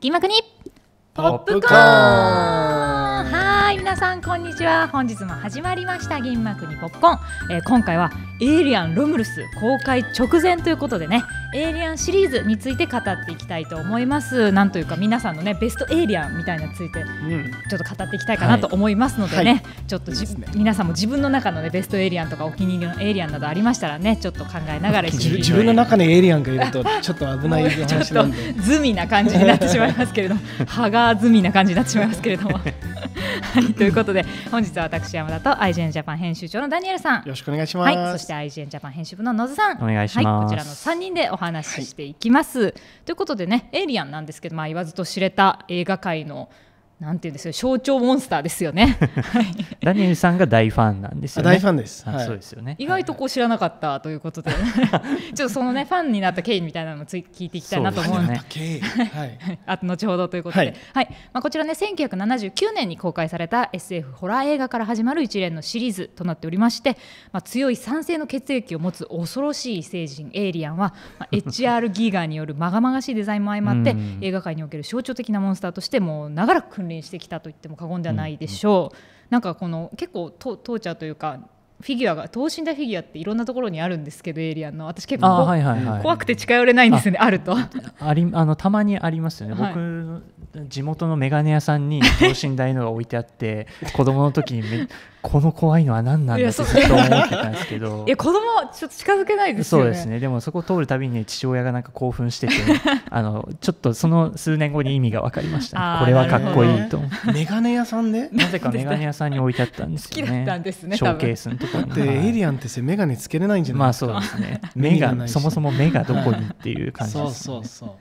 銀幕にポップコーン皆さんこんにちは本日も始まりました銀幕にポップコーン、えー、今回はエイリアンロムルス公開直前ということでねエイリアンシリーズについて語っていきたいと思いますなんというか皆さんのねベストエイリアンみたいなについて、ちょっと語っていきたいかなと思いますのでね、はい、ちょっと、ね、皆さんも自分の中のねベストエイリアンとかお気に入りのエイリアンなどありましたらねちょっと考えながら 自分の中にエイリアンがいるとちょっと危ない 話なんでちょっとズミな感じになってしまいますけれども歯が ズミな感じになってしまいますけれどもはい、ということで本日は私山田と愛 g ジャパン編集長のダニエルさんよろしくお願いします、はい、そして愛 g ジャパン編集部の野津さんお願いします、はい、こちらの3人でお話ししていきます、はい、ということでねエイリアンなんですけど、まあ、言わずと知れた映画界のなんて言うんですよ象徴モンスターですよね ダニエルさんが大ファンなんですよね大ファンです、はい、そうですよね意外とこう知らなかったということで ちょっとそのねファンになった経緯みたいなのもつ聞いていきたいなと思うので、ね、はい、あと後ほどということで、はい、はい、まあ、こちらね1979年に公開された SF ホラー映画から始まる一連のシリーズとなっておりまして、まあ、強い酸性の血液を持つ恐ろしい異星人エイリアンは、まあ、HR ギガによるまがまがしいデザインも相まって映画界における象徴的なモンスターとしてもう長らく君練してきたと言っても過言ではないでしょう、うん、なんかこの結構トトーチャーというかフィギュアが等身大フィギュアっていろんなところにあるんですけどエイリアンの私結構、はいはいはい、怖くて近寄れないんですよねあるとあり あのたまにありますよね、はい、僕地元の眼鏡屋さんに等身大のが置いてあって子供の時にこの怖いのは何なんだってずっと思ってたんですけど いや子供ちょっと近づけないですよねそうですねでもそこ通るたびに、ね、父親がなんか興奮してて、あのちょっとその数年後に意味が分かりました、ね、これはかっこいいとメガネ屋さんねなぜかメガネ屋さんに置いてあったんですよね ねショーケースのところにで、エイリアンってメガネつけれないんじゃないですかまあそうですね目がそもそも目がどこにっていう感じです、そうそうそ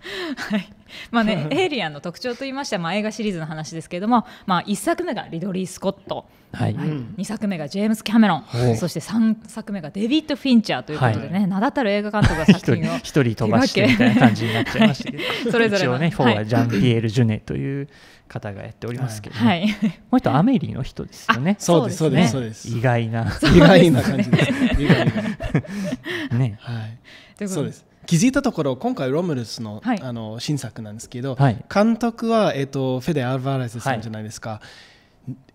うはいまあね、エイリアンの特徴といいましては、まあ、映画シリーズの話ですけれども、まあ、一作目がリドリー・スコット、はい、はい、2作目がジェームス・キャメロン、はい、そして3作目がデビッド・フィンチャーということでね、はい、名だたる映画監督が作品を一人飛ばしてみたいな感じになっちゃいましたけどそれぞれの、ね、4はジャンピエール・ジュネという方がやっておりますけど、ね、はい、もう一アメリーの人ですよね。そうですそうですそうです。意外な、ね、意外な感じですね。意外なね。はい。うです。気づいたところ今回ロムルスの、はい、あの新作なんですけど、はい、監督はえっ、ー、とフェデアルバレスさんじゃないですか。はい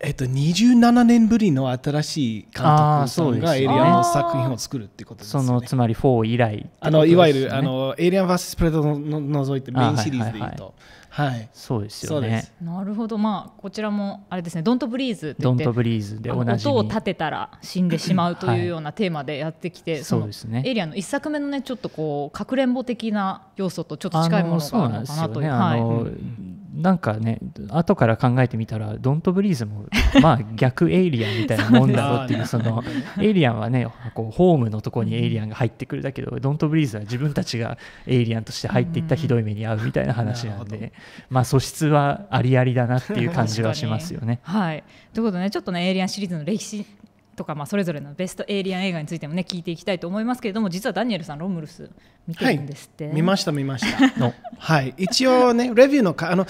えっと、27年ぶりの新しい監督さんがエイリアンの作品を作るってことですね。そのつまり4以来、ね、あのいわゆるあのエイリアン vs プレートの除いてメインシリーズでいうと。はい、そうですよね。なるほど、まあこちらもあれですね、ドントブリーズドントブリーズで音を立てたら死んでしまうというようなテーマでやってきて、はい、そのそ、ね、エリアの一作目のねちょっとこうかくれんぼ的な要素とちょっと近いものがあるのかなという。はい。なんかね後から考えてみたらドントブリーズもまあ 逆エイリアンみたいなもんだろうっていうそのエイリアンはねこうホームのとこにエイリアンが入ってくるだけどドントブリーズは自分たちがエイリアンとして入っていったひどい目に遭うみたいな話なんでまあ素質はありありだなっていう感じはしますよね。はい、ということでねちょっとねエイリアンシリーズの歴史とか、まあ、それぞれのベストエイリアン映画についてもね聞いていきたいと思いますけれども実はダニエルさんロムルス見てるんですって、はい、見ました見ました はい一応ねレビューのかあの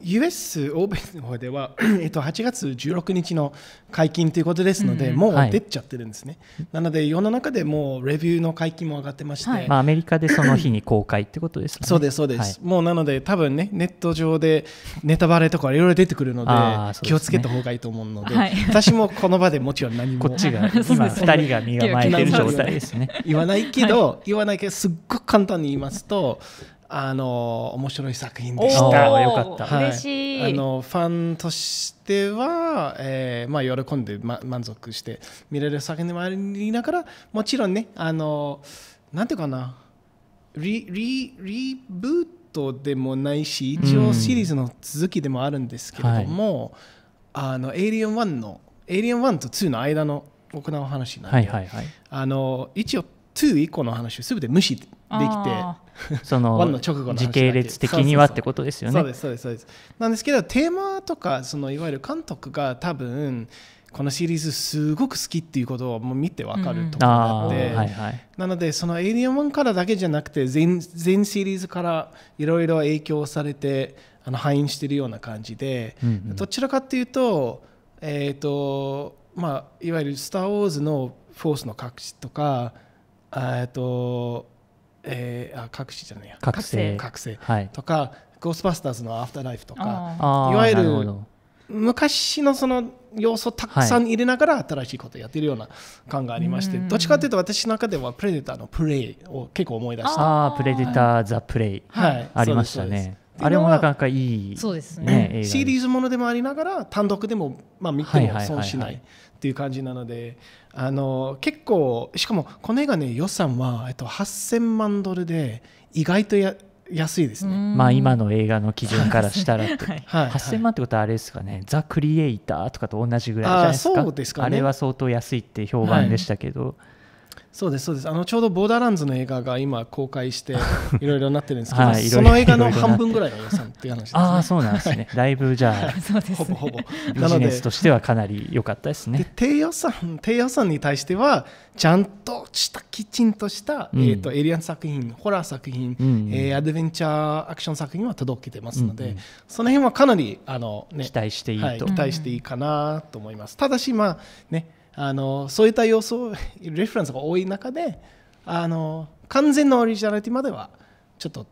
US 欧米の方では、えっと、8月16日の解禁ということですので、うん、もう出ちゃってるんですね、はい、なので世の中でもうレビューの解禁も上がってまして、はい、まあ、アメリカでその日に公開ってことですねそうですそうです、はい、もうなので多分ねネット上でネタバレとかいろいろ出てくるので、ね、気をつけた方がいいと思うので、私もこの場でもちろん何もこっちが 今2人が身構えてる状態ですね 言わないけど、言わないけどすっごく簡単に言いますとあの面白い作品でした。よかった。はい、嬉しい。あのファンとしては、えー、まあ喜んで、ま、満足して見れる作品でもありながら、もちろんね、あのなんていうかな、リリリブートでもないし、一応シリーズの続きでもあるんですけれども、うんはい、あのエイリアン1のエイリアンンと2の間の行う話なんで、はいはいはい、あの一応2以降の話をすべて無視できて。その時系列的にはってことですよね。そうですそうですそうですなんですけどテーマとかそのいわゆる監督が多分このシリーズすごく好きっていうことをもう見てわかると思って、うんはいはい、なのでその「エイリアン1」からだけじゃなくて全全シリーズからいろいろ影響されてあの反映してるような感じで、うんうん、どちらかっていうと,、えーとまあ、いわゆる「スター・ウォーズ」の「フォースの隠し」とかえっ、とえー、あ覚醒じゃないや覚醒覚醒とか、ゴースバスターズのアフターライフとかいわゆる昔のその要素をたくさん入れながら新しいことをやってるような感がありまして、はい、どっちかというと私の中ではプレデターのプレイを結構思い出したああプレデター・ザ・プレイ、はい、ありましたねあれもなかなかいい、そうですね、シリーズものでもありながら単独でも、まあ、見ても損しないっていう感じなので、あの結構しかもこの映画ね予算は、えっと、8000万ドルで意外とや安いですね、まあ、今の映画の基準からしたら はい、8000万ってことはあれですかね、はい、ザ・クリエイターとかと同じぐらいじゃないですかそうですか、ね、あれは相当安いって評判でしたけど、はい、そうですそうですあのちょうど「ボーダーランズ」の映画が今公開して いろいろなってるんですけど、はい、その映画の半分ぐらいの予算っていう話です、ね、ああそうなんですね、はい、だいぶじゃあ そうです、ね、ほぼほぼビジネスとしてはかなり良かったですね低予算低予算に対してはちゃんとしたきちんとした、うん、えーと、とエリアン作品ホラー作品、うんうん、えー、アドベンチャーアクション作品は届けてますので、うんうん、その辺はかなりあの、ね、期待していいと、はい、期待していいかなと思います、うん、ただしまあねあのそういった要素レフェレンスが多い中であの完全なオリジナリティまではちょっと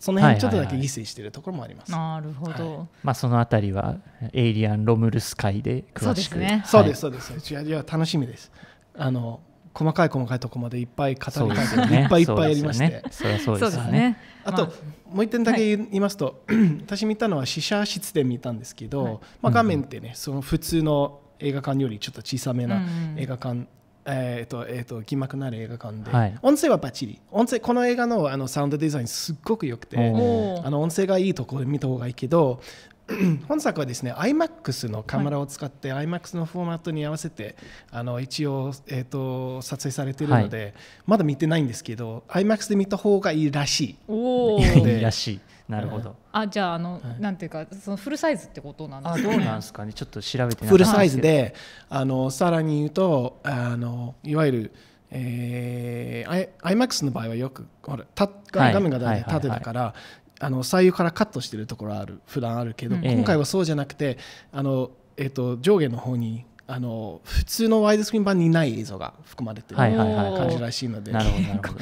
その辺ちょっとだけ犠牲しているところもあります。なるほど。まあそのあたりはエイリアンロムルス界で詳しく。ね。そうですそうです。いやいや楽しみです。あの細かい細かいとこまでいっぱい語りたいこといっぱいいっぱいありまして。そうですね。あともう一点だけ言いますと、私見たのは試写室で見たんですけど、まあ画面ってねその普通の映画館よりちょっと小さめな映画館えーとえーと、銀幕なる映画館で、はい、音声はばっちり音声この映画のあのサウンドデザインすっごく良くてあの音声がいいところで見た方がいいけど 本作はですね iMAX のカメラを使って、はい、iMAX のフォーマットに合わせてあの一応、えーと、撮影されているので、はい、まだ見てないんですけど iMAX で見た方がいいらしい。いいらしいなるほど。あじゃああの、はい、なんていうかそのフルサイズってことなんですか、ね、どうなんですかね。ちょっと調べてフルサイズで、あのさらに言うとあのいわゆるええー、マックスの場合はよくほらた画面が大体縦だから、あの左右からカットしてるところある普段あるけど、今回はそうじゃなくてあの、えーと、上下の方にあの普通のワイドスクリーン版にない映像が含まれてる感じらしいので。なるほどなるほど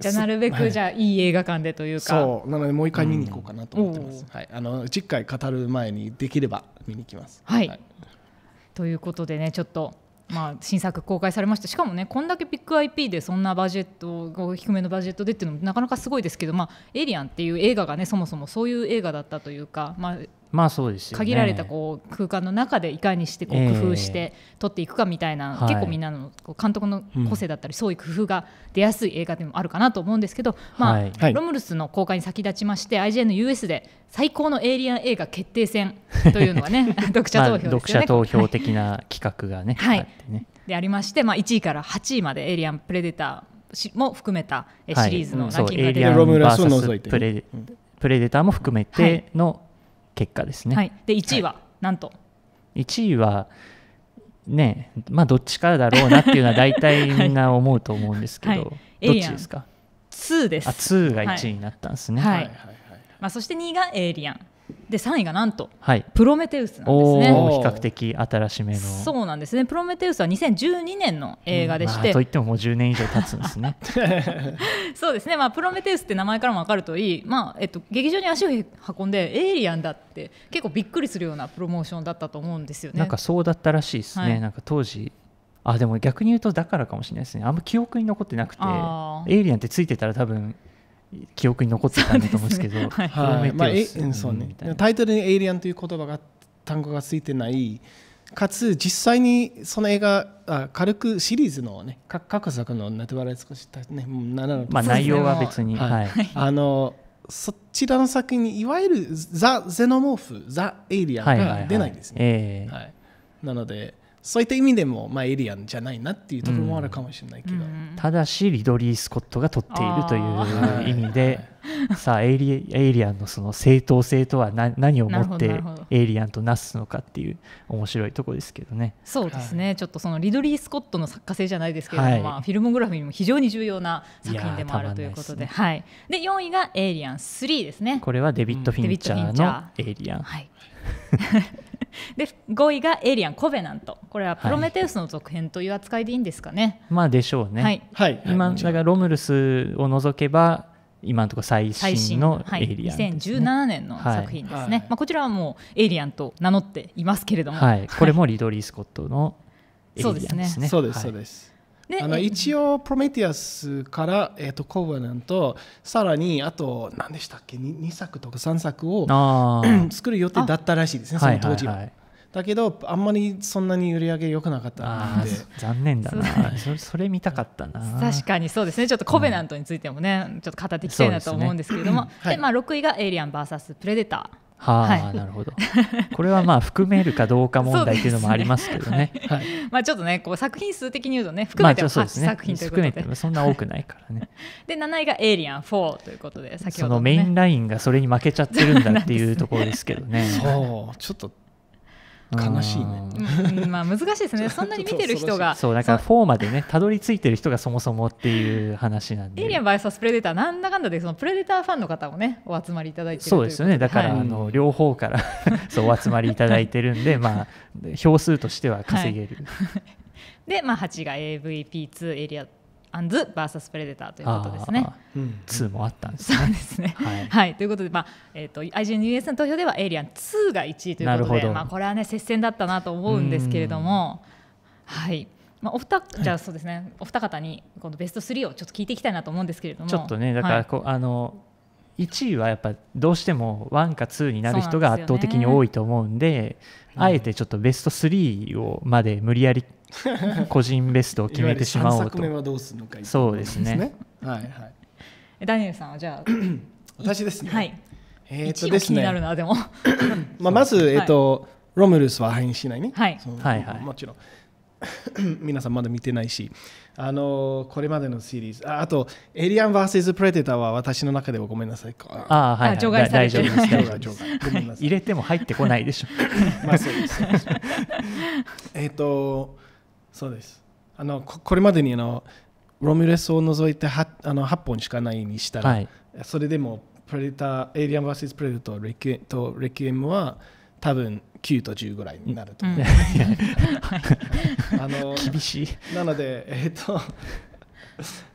じゃあなるべくじゃあいい映画館でというか、はい、そうなのでもう一回見に行こうかなと思ってます、うん、はい、あの次回語る前にできれば見に行きます、はい、はい、ということでねちょっとまあ、新作公開されましたしかもねこんだけビッグ IP でそんなバジェット低めのバジェットでっていうのもなかなかすごいですけど「まあ、エイリアン」っていう映画がねそもそもそういう映画だったというか、まあ、まあそうですよ、ね、限られたこう空間の中でいかにしてこう工夫して撮っていくかみたいな、えー、結構みんなの監督の個性だったり、はい、そういう工夫が出やすい映画でもあるかなと思うんですけど、まあ、はい、ロムルスの公開に先立ちまして、はい、IGNUS で最高のエイリアン映画決定戦というのがね 読者投票、ねまあ、読者投票的な企画がねはいね、でありまして、まあ、1位から8位までエイリアンプレデターも含めたシリーズのランキングが出はい、うん、ロムルスプレデターも含めての、結果ですね。はい、で1位は、なんと1位はねまあどっちからだろうなっていうのは大体みんな思うと思うんですけど、はい、どっちですか2ですあ2が1位になったんですね、はいはい、まあ、そして2がエイリアンで3位がなんと、はい、プロメテウスなんですね比較的新しめのそうなんですねプロメテウスは2012年の映画でして、うんまあ、といってももう10年以上経つんですね そうですね、まあ、プロメテウスって名前からも分かるといい、まあえっと、劇場に足を運んでエイリアンだって結構びっくりするようなプロモーションだったと思うんですよねなんかそうだったらしいですね、はい、なんか当時あでも逆に言うとだからかもしれないですねあんま記憶に残ってなくてエイリアンってついてたら多分記憶に残ってたんだと思うんですけど、ね、はい、はいまあえそうね、タイトルに「エイリアン」という言葉が単語がついてないかつ実際にその映画あ軽くシリーズのね過去作のネタバレ少しねななまあ内容は別に、はい、はい、あのそちらの作品にいわゆるザ・ゼノモーフザ・エイリアンが出ないんですね。はい、はいなのでそういった意味でも、まあ、エリアンじゃないなっていうところもあるかもしれないけど、うん、ただしリドリー・スコットが撮っているという意味で さあエイリエイリアンのその正当性とは何何をもってエイリアンとなすのかっていう面白いとこですけどねそうですね、はい、ちょっとそのリドリー・スコットの作家性じゃないですけども、はい、まあ、フィルモグラフィーも非常に重要な作品でもあるということでいでね、はい、で4位が「エイリアン3」ですねこれはデビッド・フィンチャーの「エイリアン」うん、はい で5位が「エイリアンコベナント」これはプロメテウスの続編という扱いでいいんですかね、まあでしょうねはい、はい、今だからロムルスを除けば今のところ最新のエイリアン、ね、はい、2017年の作品ですね、はい、まあ、こちらはもうエイリアンと名乗っていますけれども、はい、これもリドリー・スコットのエイリアンですね。そうです、ね、そうですあの一応プロメティアスから、えー、とコーナントさらにあと何でしたっけ 2, 2作とか3作を 作る予定だったらしいですねその当時は。はいはいはいだけどあんまりそんなに売り上げ良くなかったので残念だなそれそれ見たかったな確かにそうですねちょっとコベナントについてもね、うん、ちょっと語っていきたいなと思うんですけれどもで、ねはい、まあ、6位が「エイリアン VS プレデター」はあ、はい、なるほど。これはまあ含めるかどうか問題っていうのもありますけどね。ねはい、まあちょっとねこう作品数的に言うとね含めても8作品ということで、まあ、ね、含めてそんな多くないからね。で7位が「エイリアン4」ということで先ほど、ね、そのメインラインがそれに負けちゃってるんだっていうところですけどね。そうちょっと悲しいね、うん、まあ難しいですね そんなに見てる人がそうだからフォーまでねたどり着いてる人がそもそもっていう話なんでエイリアン v スプレデターなんだかんだでそのプレデターファンの方もねお集まりいただいてそうですよねだから、はい、あの両方から そうお集まりいただいてるんでまあ票数としては稼げる、はい、でまあ八が AVP2 エリアアンズ VS プレデターということですね。2もあったんです、ね、そうですね、はい、はい、ということで、まあえーと、と IGNUS の投票では「エイリアン2」が1位ということで、まあ、これはね接戦だったなと思うんですけれども。はいまあ、お二じゃそうですね、はい、お二方にこのベスト3をちょっと聞いていきたいなと思うんですけれどもちょっとねだからこう、はい、あの1位はやっぱどうしても1か2になる人が圧倒的に多いと思うんで、ね、あえてちょっとベスト3をまで無理やり個人ベストを決めてしまおうとはどうすのかそうですねはいはいダニエルさんはじゃあ私ですねはいえー、っとですねまあまずえっ、ー、と、はい、ロムルスは排にしないねはい、はいはいもちろん 皆さんまだ見てないし、あのこれまでのシリーズ、ああと、エイリアン VS プレデターは私の中ではごめんなさい。ああ、はい、はい、除外されてる大丈夫です。入れても入ってこないでしょ。まあそうです。えっと、そうです。あのこれまでにあのロミュレスを除いて 8, あの8本しかないにしたら、はい、それでもプレデター、エイリアン VS プレデターとレキエムは、多分9と10ぐらいになるとあの厳しいなのでえっ、ー、と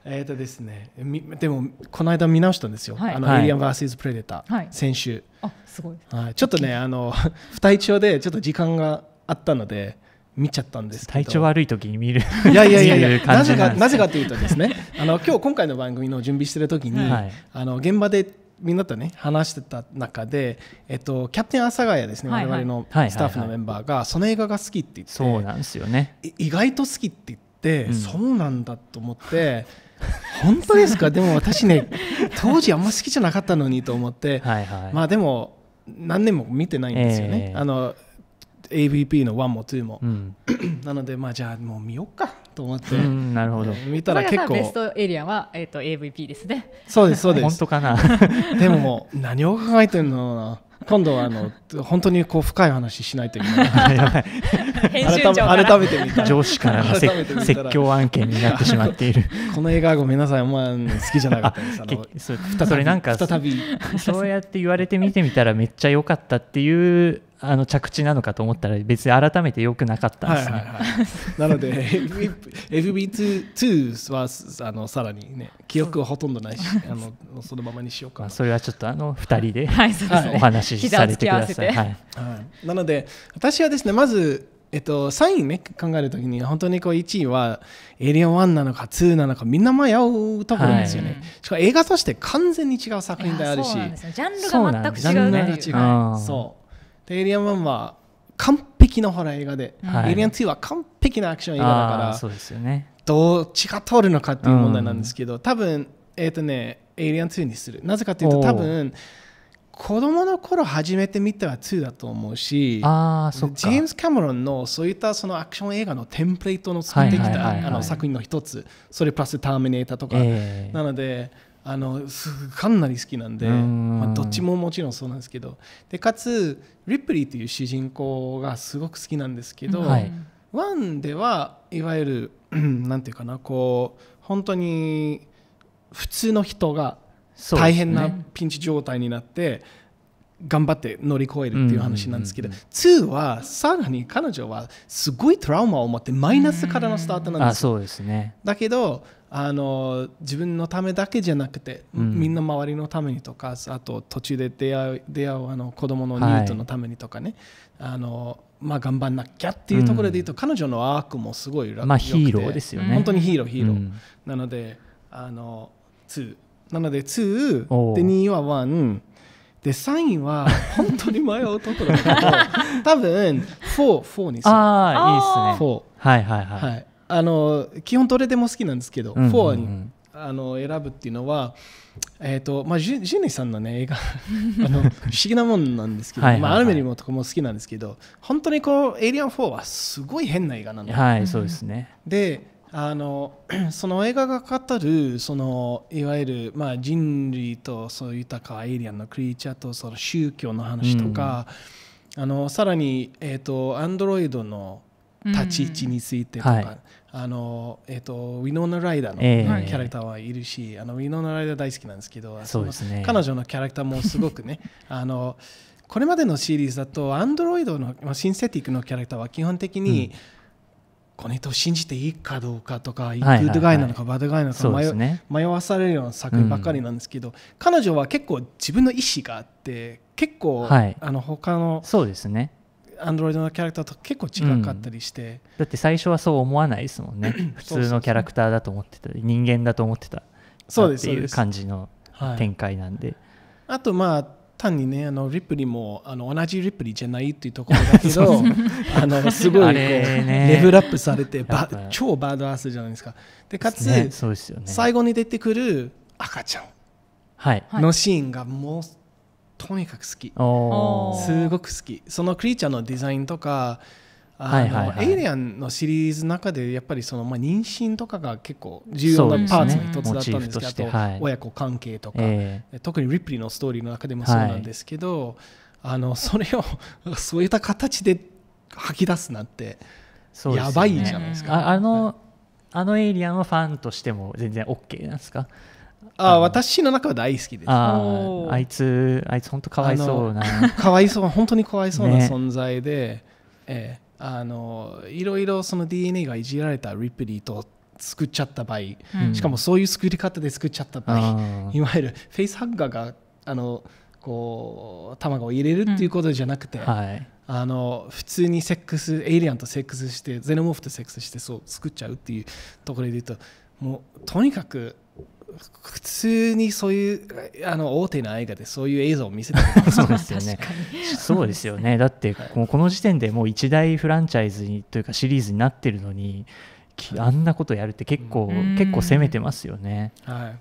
えーとですね、みでもこの間見直したんですよ、はい、あのエリアン VS プレデター、はい、先週あすごい、はい、ちょっとねあの不体調でちょっと時間があったので見ちゃったんです体調悪い時に見るいやいやいやいや なぜかなぜかというとですねあの今日今回の番組の準備してる時に、はい、あの現場でみんなとね話してた中で、えっと、キャプテン阿佐ヶ谷ですね、はいはい、我々のスタッフのメンバーが、その映画が好きって言ってそうなんですよね意外と好きって言って、うん、そうなんだと思って。本当ですかでも私ね 当時あんま好きじゃなかったのにと思ってはい、まあでも何年も見てないんですよね、えー、あの AVP の1も2も、うん、なのでまあじゃあもう見よっかと思って、なるほど見たら結構ベストエリアは、えー、と AVP ですねそうですそうです本当かな でももう何を考えてるの今度はあの本当にこう深い話しないといけない 改めて見た上司からの説教案件になってしまっているこの映画ごめんなさいお前好きじゃなかったです それなんかそうやって言われて見てみたらめっちゃ良かったっていうあの着地なのかと思ったら別に改めて良くなかったんですね、はいはいはい、なので FB2 はあのさらにね記憶はほとんどないしあのそのままにしようか、まあ、それはちょっとあの2人でお話しされてください、で、はいなので私はですねまずえっと、3位ね考えるときに本当にこう1位は「エイリアン1」なのか「2」なのかみんな迷うところですよね、はい、しかも映画として完全に違う作品であるしジャンルが全く違うねうジャンルが違うそうで「エイリアン1」は完璧なホラー映画で「はい、エイリアン2」は完璧なアクション映画だからそうですよ、ね、どっちが通るのかっていう問題なんですけど、うん、多分えっ、ー、とね「エイリアン2」にするなぜかというと多分「子供の頃初めて見たは2だと思うしあそジェームズ・キャメロンのそういったそのアクション映画のテンプレートの作ってきた作品の一つそれプラス「ターミネーター」とか、えー、なのであのかなり好きなんでまあ、どっちももちろんそうなんですけどでかつリプリーという主人公がすごく好きなんですけど、はい、ワンではいわゆる んていうかなこう本当に普通の人が大変なピンチ状態になって、頑張って乗り越えるっていう話なんですけど、2はさらに彼女はすごいトラウマを持ってマイナスからのスタートなんですそうですねだけどあの自分のためだけじゃなくて、みんな周りのためにとかあと途中で出会う出会うあの子供のニュートのためにとかね、はい、あのまあ、頑張んなきゃっていうところで言うと、うん、彼女のアークもすごい楽、まあ、ヒーローですよね本当にヒーローヒーロー、うん、なのであの2なので2で2は1で3位は本当に迷うところだけど 多分4 4にするああいいですね4はいはいはい、はい、あの基本どれでも好きなんですけど、うんうんうん、にあの選ぶっていうのはえっ、ー、とまあジジュネさんのね映画 あの不思議なもんなんですけどはい、まあアニメにもとかも好きなんですけど本当にこうエイリアン4はすごい変な映画なのはいそうですねであの その映画が語るそのいわゆる、まあ、人類とそう豊かエイリアンのクリーチャーとその宗教の話とか、うん、あのさらに、えと、アンドロイドの立ち位置についてとか、うんはい、あのえーと、ウィノーナ・ライダーの、えー、キャラクターはいるし、あのウィノーナ・ライダー大好きなんですけどそうですね、ね、彼女のキャラクターもすごくね あのこれまでのシリーズだとアンドロイドの、まあ、シンセティックのキャラクターは基本的に、うんこの人を信じていいかどうかとか、いい、グッドガイなのかバッドガイなのか迷ね、迷わされるような作品ばかりなんですけど、うん、彼女は結構自分の意思があって結構、はい、あの他のそうですねアンドロイドのキャラクターと結構違かったりして、うん、だって最初はそう思わないですもんね普通のキャラクターだと思ってた人間だと思ってたそうですっていう感じの展開なんで,、あとまあ単にねあのリプリもあの同じリプリじゃないっていうところだけど あのすごいこう、ね、レベルアップされてば超バードアースじゃないですかでかつ、ねね、最後に出てくる赤ちゃん、のシーンがもうとにかく好きすごく好きそのクリーチャーのデザインとかはいはいエイリアンのシリーズの中でやっぱりその、まあ、妊娠とかが結構重要なパーツの一つだったんですけど、ね、あと親子関係とか、はい、特にリプリーのストーリーの中でもそうなんですけど、はい、あのそれをそういった形で吐き出すなんて、やばいじゃないですか。あの、あのエイリアンはファンとしても全然 OK なんですかああ私の中は大好きですああいつあいつ本当かわいそうなかわいそう本当にかわいそうな存在で、ええあのいろいろその DNA がいじられたリプリーと作っちゃった場合、うん、しかもそういう作り方で作っちゃった場合、いわゆるフェイスハッガーがあのこう卵を入れるっていうことじゃなくて、うんはい、あの普通にセックスエイリアンとセックスしてゼノモーフとセックスしてそう作っちゃうっていうところで言うともうとにかく普通にそういうあの大手の映画でそういう映像を見せて そうですよねそうですよねだってこの時点でもう一大フランチャイズにというかシリーズになってるのにあんなことやるって結構、結構攻めてますよね、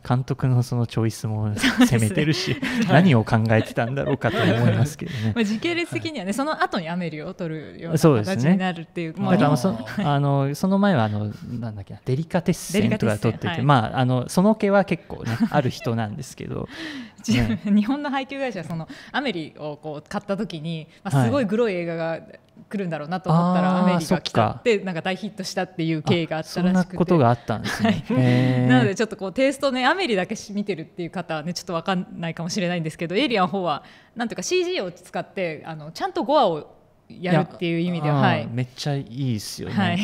監督のそのチョイスも 攻めてるし、何を考えてたんだろうかと思いますけどね。まあ時系列的にはね、その後にアメリを取るような形になるっていう。うね、だからそあのその前はあのなんだっけデリカテッセンとか取ってて、まああのその系は結構ねある人なんですけど、日本の配給会社はそのアメリをこう買った時に、まあ、すごいグロい映画が来るんだろうなと思ったら、アメリが来たってなんか大ヒットしたっていう経緯があったらしくてことがあったんですね、はい、なのでちょっとこうテイストねアメリだけ見てるっていう方はねちょっと分かんないかもしれないんですけど「エイリアン4」はなんていうか CG を使ってあのちゃんとゴアをやるっていう意味では、はい、めっちゃいいですよね、はい、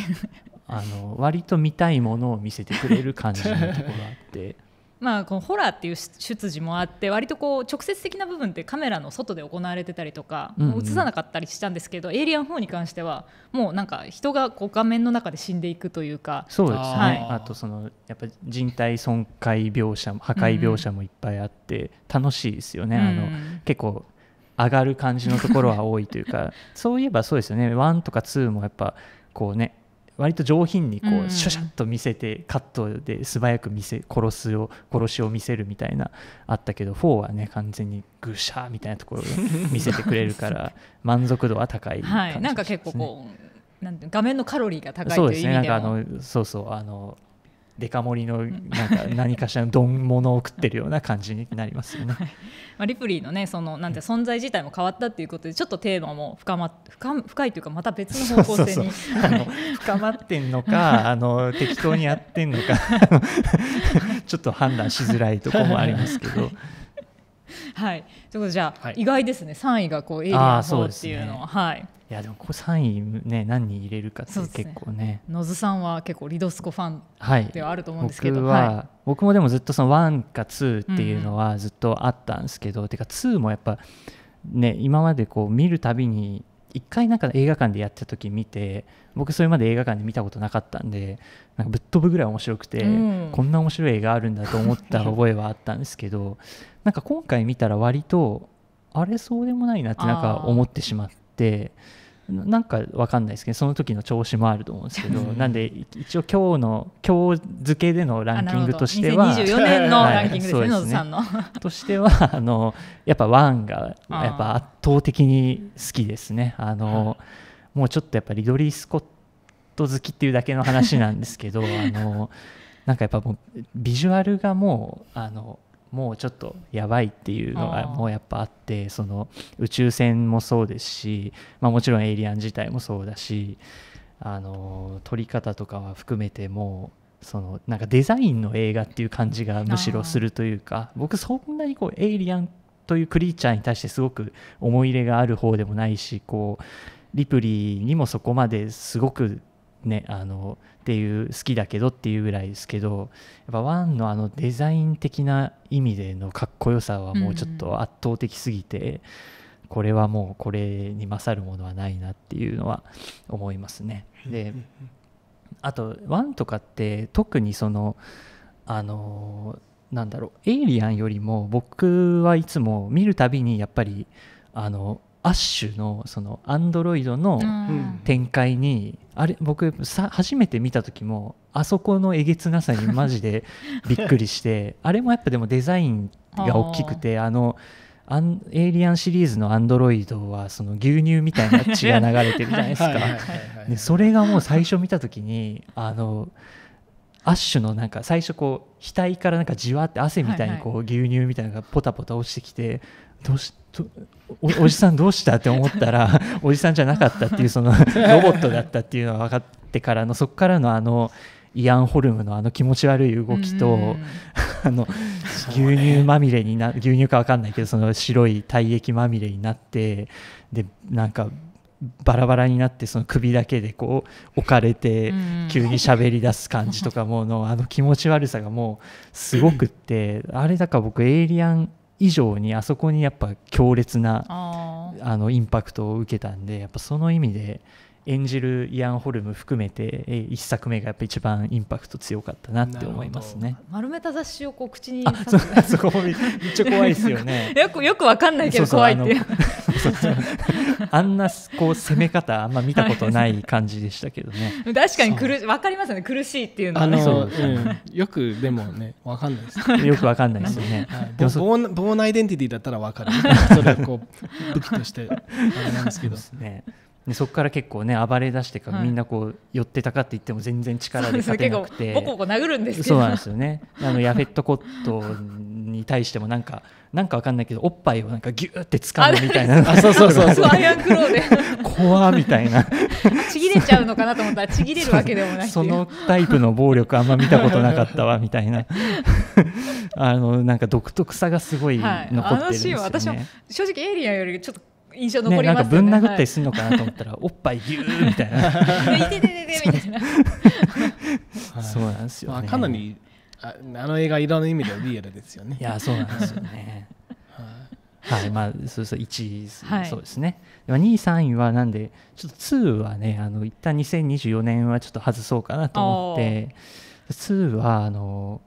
あの割と見たいものを見せてくれる感じのところがあって。まあ、このホラーっていう出自もあって割とこう直接的な部分ってカメラの外で行われてたりとか、うん映さなかったりしたんですけど、うん、エイリアン4に関してはもうなんか人がこう画面の中で死んでいくというかそうですね、はい、あとそのやっぱ人体損壊描写破壊描写もいっぱいあって楽しいですよね、うん、あの結構上がる感じのところは多いというか そういえばそうですよね1とか2もやっぱこうね割と上品にこうシュシャッと見せてカットで素早く見せ殺すを殺しを見せるみたいなあったけど4はね完全にぐしゃーみたいなところを 見せてくれるから 満足度は高い、ね、はい、なんか結構こうなんて画面のカロリーが高いという意味でそうですねなんかあのそうそうあのデカ盛りのなんか何かしらの丼物を食ってるような感じになりますよね。まあ、リプリーのねそのなんて存在自体も変わったっていうことでちょっとテーマも深ま深深いというかまた別の方向性に深まってんのかあの適当にやってんのか ちょっと判断しづらいところもありますけど。はい、ということでじゃあ、はい、意外ですね3位がこうエイリアン4っていうのは。はいいやでもこ3位ね何人入れるかって結構ね野津、さんは結構リドスコファンではあると思うんですけど、はい、僕は、はい、僕もでもずっとその1か2っていうのはずっとあったんですけど、うん、てか2もやっぱね今までこう見るたびに一回なんか映画館でやった時見て僕それまで映画館で見たことなかったんでなんかぶっ飛ぶぐらい面白くて、うん、こんな面白い映画あるんだと思った 覚えはあったんですけどなんか今回見たら割とあれそうでもないなってなんか思ってしまって。なんかわかんないですけどその時の調子もあると思うんですけどなんで一応今日の今日付けでのランキングとしては2024 年の ランキングですね、はい、さんの。としてはあのやっぱワンがやっぱ圧倒的に好きですね。あの、もうちょっとやっぱリドリー・スコット好きっていうだけの話なんですけどあのなんかやっぱもうビジュアルがもうあのもうちょっとやばいっていうのがもうやっぱあってその宇宙船もそうですし、まあ、もちろんエイリアン自体もそうだしあの撮り方とかは含めてもうそのなんかデザインの映画っていう感じがむしろするというか僕そんなにこうエイリアンというクリーチャーに対してすごく思い入れがある方でもないしこうリプリーにもそこまですごくねあのっていう好きだけどっていうぐらいですけどやっぱワンのあのデザイン的な意味でのかっこよさはもうちょっと圧倒的すぎて、うんこれはもうこれに勝るものはないなっていうのは思いますね。で、あとワンとかって特にそのあのなんだろうエイリアンよりも僕はいつも見るたびにやっぱりあのアッシュのそのアンドロイドの展開に、あれ僕さ初めて見た時もあそこのえげつなさにマジで びっくりしてあれもやっぱでもデザインが大きくてあのアンエイリアンシリーズのアンドロイドはその牛乳みたいな血が流れてるじゃないですか。でそれがもう最初見た時にあのアッシュのなんか最初こう額からなんかじわって汗みたいにこう牛乳みたいなのがポタポタ落ちてきてどうしおじさんどうしたって思ったら おじさんじゃなかったっていうその ロボットだったっていうのが分かってからのそこからのあのイアン・ホルムのあの気持ち悪い動きと、あの牛乳まみれにな、ね、牛乳か分かんないけどその白い体液まみれになってでなんかバラバラになってその首だけでこう置かれて急に喋り出す感じとかものあの気持ち悪さがもうすごくってあれだから僕「エイリアン」以上にあそこにやっぱ強烈なあのインパクトを受けたんでやっぱその意味で演じるイアン・ホルム含めて一作目がやっぱ一番インパクト強かったなって思いますね丸めた雑誌をこう口にあそ そこもめっちゃ怖いですよね よくよくわかんないけど怖いっていう あんなこう攻め方あんま見たことない感じでしたけどね確かに苦わかりますね苦しいっていうのは、ね、あの、うん、よくでもねわかんないですよくわかんないですよねでもボーンアイデンティティだったらわかるそれこう武器としてあれなんですけどねでそこから結構ね暴れ出してかはい、みんなこう寄ってたかって言っても全然力で勝てなくてボコボコ殴るんですそうなんですよねあのヤフェットコットに対してもなんかなんかわかんないけどおっぱいをなんかギューって掴むみたいなあそうそうそう そうアイアンクローで怖みたいなちぎれちゃうのかなと思ったらちぎれるわけでもないそのタイプの暴力あんま見たことなかったわみたいな あのなんか独特さがすごい残ってるんですよね、はい、私も正直エイリアンよりちょっと印象残りますね、ね、ぶん殴ったりするのかなと思ったら、はい、おっぱいぎゅーみたいな。いてててみたいな。そうなんですよ、ね、まあ、かなりああの映画いろんな意味でリアルですよね。いやそうなんですよね。はい、まあ、そうそう、一、はい、そうですね。まあ、二位、三位はなんで、ちょっとツーはね、あの、一旦二千二十四年はちょっと外そうかなと思って。ツーは、あの、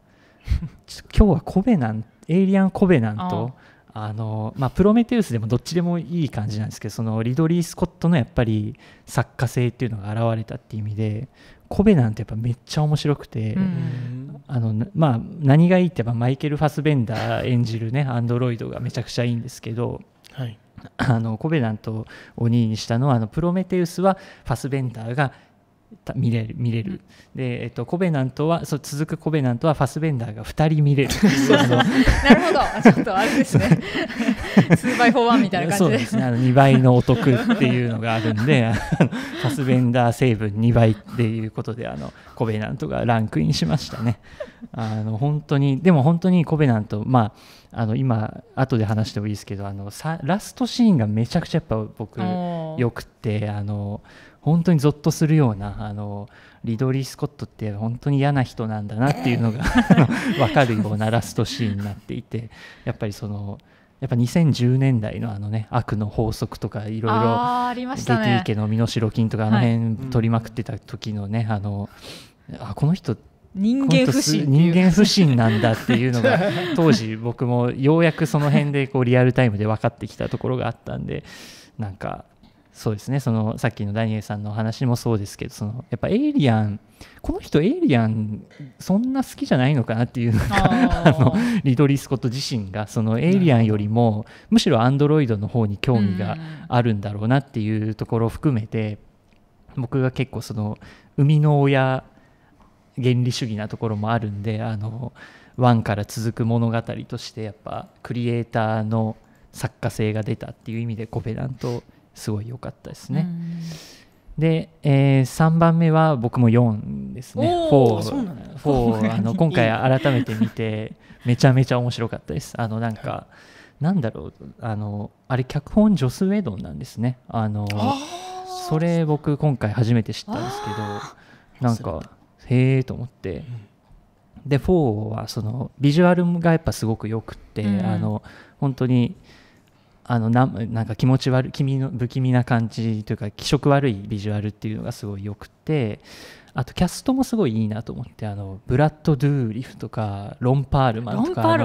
今日はコベナン、エイリアンコベナント。あのまあ、プロメテウスでもどっちでもいい感じなんですけどそのリドリー・スコットのやっぱり作家性っていうのが現れたっていう意味でコベなんてやっぱめっちゃ面白くて、うん、あのまあ、何がいいって言えばマイケル・ファスベンダー演じるねアンドロイドがめちゃくちゃいいんですけど。はいあのコベナンとをにしたのはあのプロメテウスはファスベンダーが見れる見れる、で、えっと、コベナントはそう続くコベナントはファスベンダーが2人見れる なるほどちょっとあれですね 2x41 みたいな感じでそう、ね、あの2倍のお得っていうのがあるんで ファスベンダー成分2倍っていうことであのコベナントがランクインしましたねあの本当にでも本当にコベナントまああの今後で話してもいいですけどあのさラストシーンがめちゃくちゃやっぱ僕よくてあの本当にぞっとするようなあのリドリー・スコットって本当に嫌な人なんだなっていうのが分 かるようなラストシーンになっていてやっぱりその。やっぱ2010年代のあのね悪の法則とかいろいろゲティ家の身代金とかあの辺取りまくってた時のね、はい、あのあこの人人間不信人間不信なんだっていうのが 当時僕もようやくその辺でこうリアルタイムで分かってきたところがあったんでなんかそうですねそのさっきのダニエルさんのお話もそうですけどそのやっぱエイリアンこの人エイリアンそんな好きじゃないのかなっていうのが あのリドリー・スコット自身がそのエイリアンよりも、むしろアンドロイドの方に興味があるんだろうなっていうところを含めて、僕が結構その生みの親原理主義なところもあるんであの1から続く物語としてやっぱクリエイターの作家性が出たっていう意味でコペラントすごい良かったですね。で、えー、3番目は僕も4ですね。4, あの今回改めて見てめちゃめちゃ面白かったです。あのなんか、なんだろうあのあれ脚本ジョス・ウェドンなんですね。あのそれ僕今回初めて知ったんですけどなんかへえと思って。で4はそのビジュアルがやっぱすごくよくって、うん、あの本当にあのななんか気持ち悪い不気味な感じというか気色悪いビジュアルっていうのがすごい良くてあとキャストもすごいいいなと思ってあのブラッド・ドゥーリフとかロン・パールマンとかあ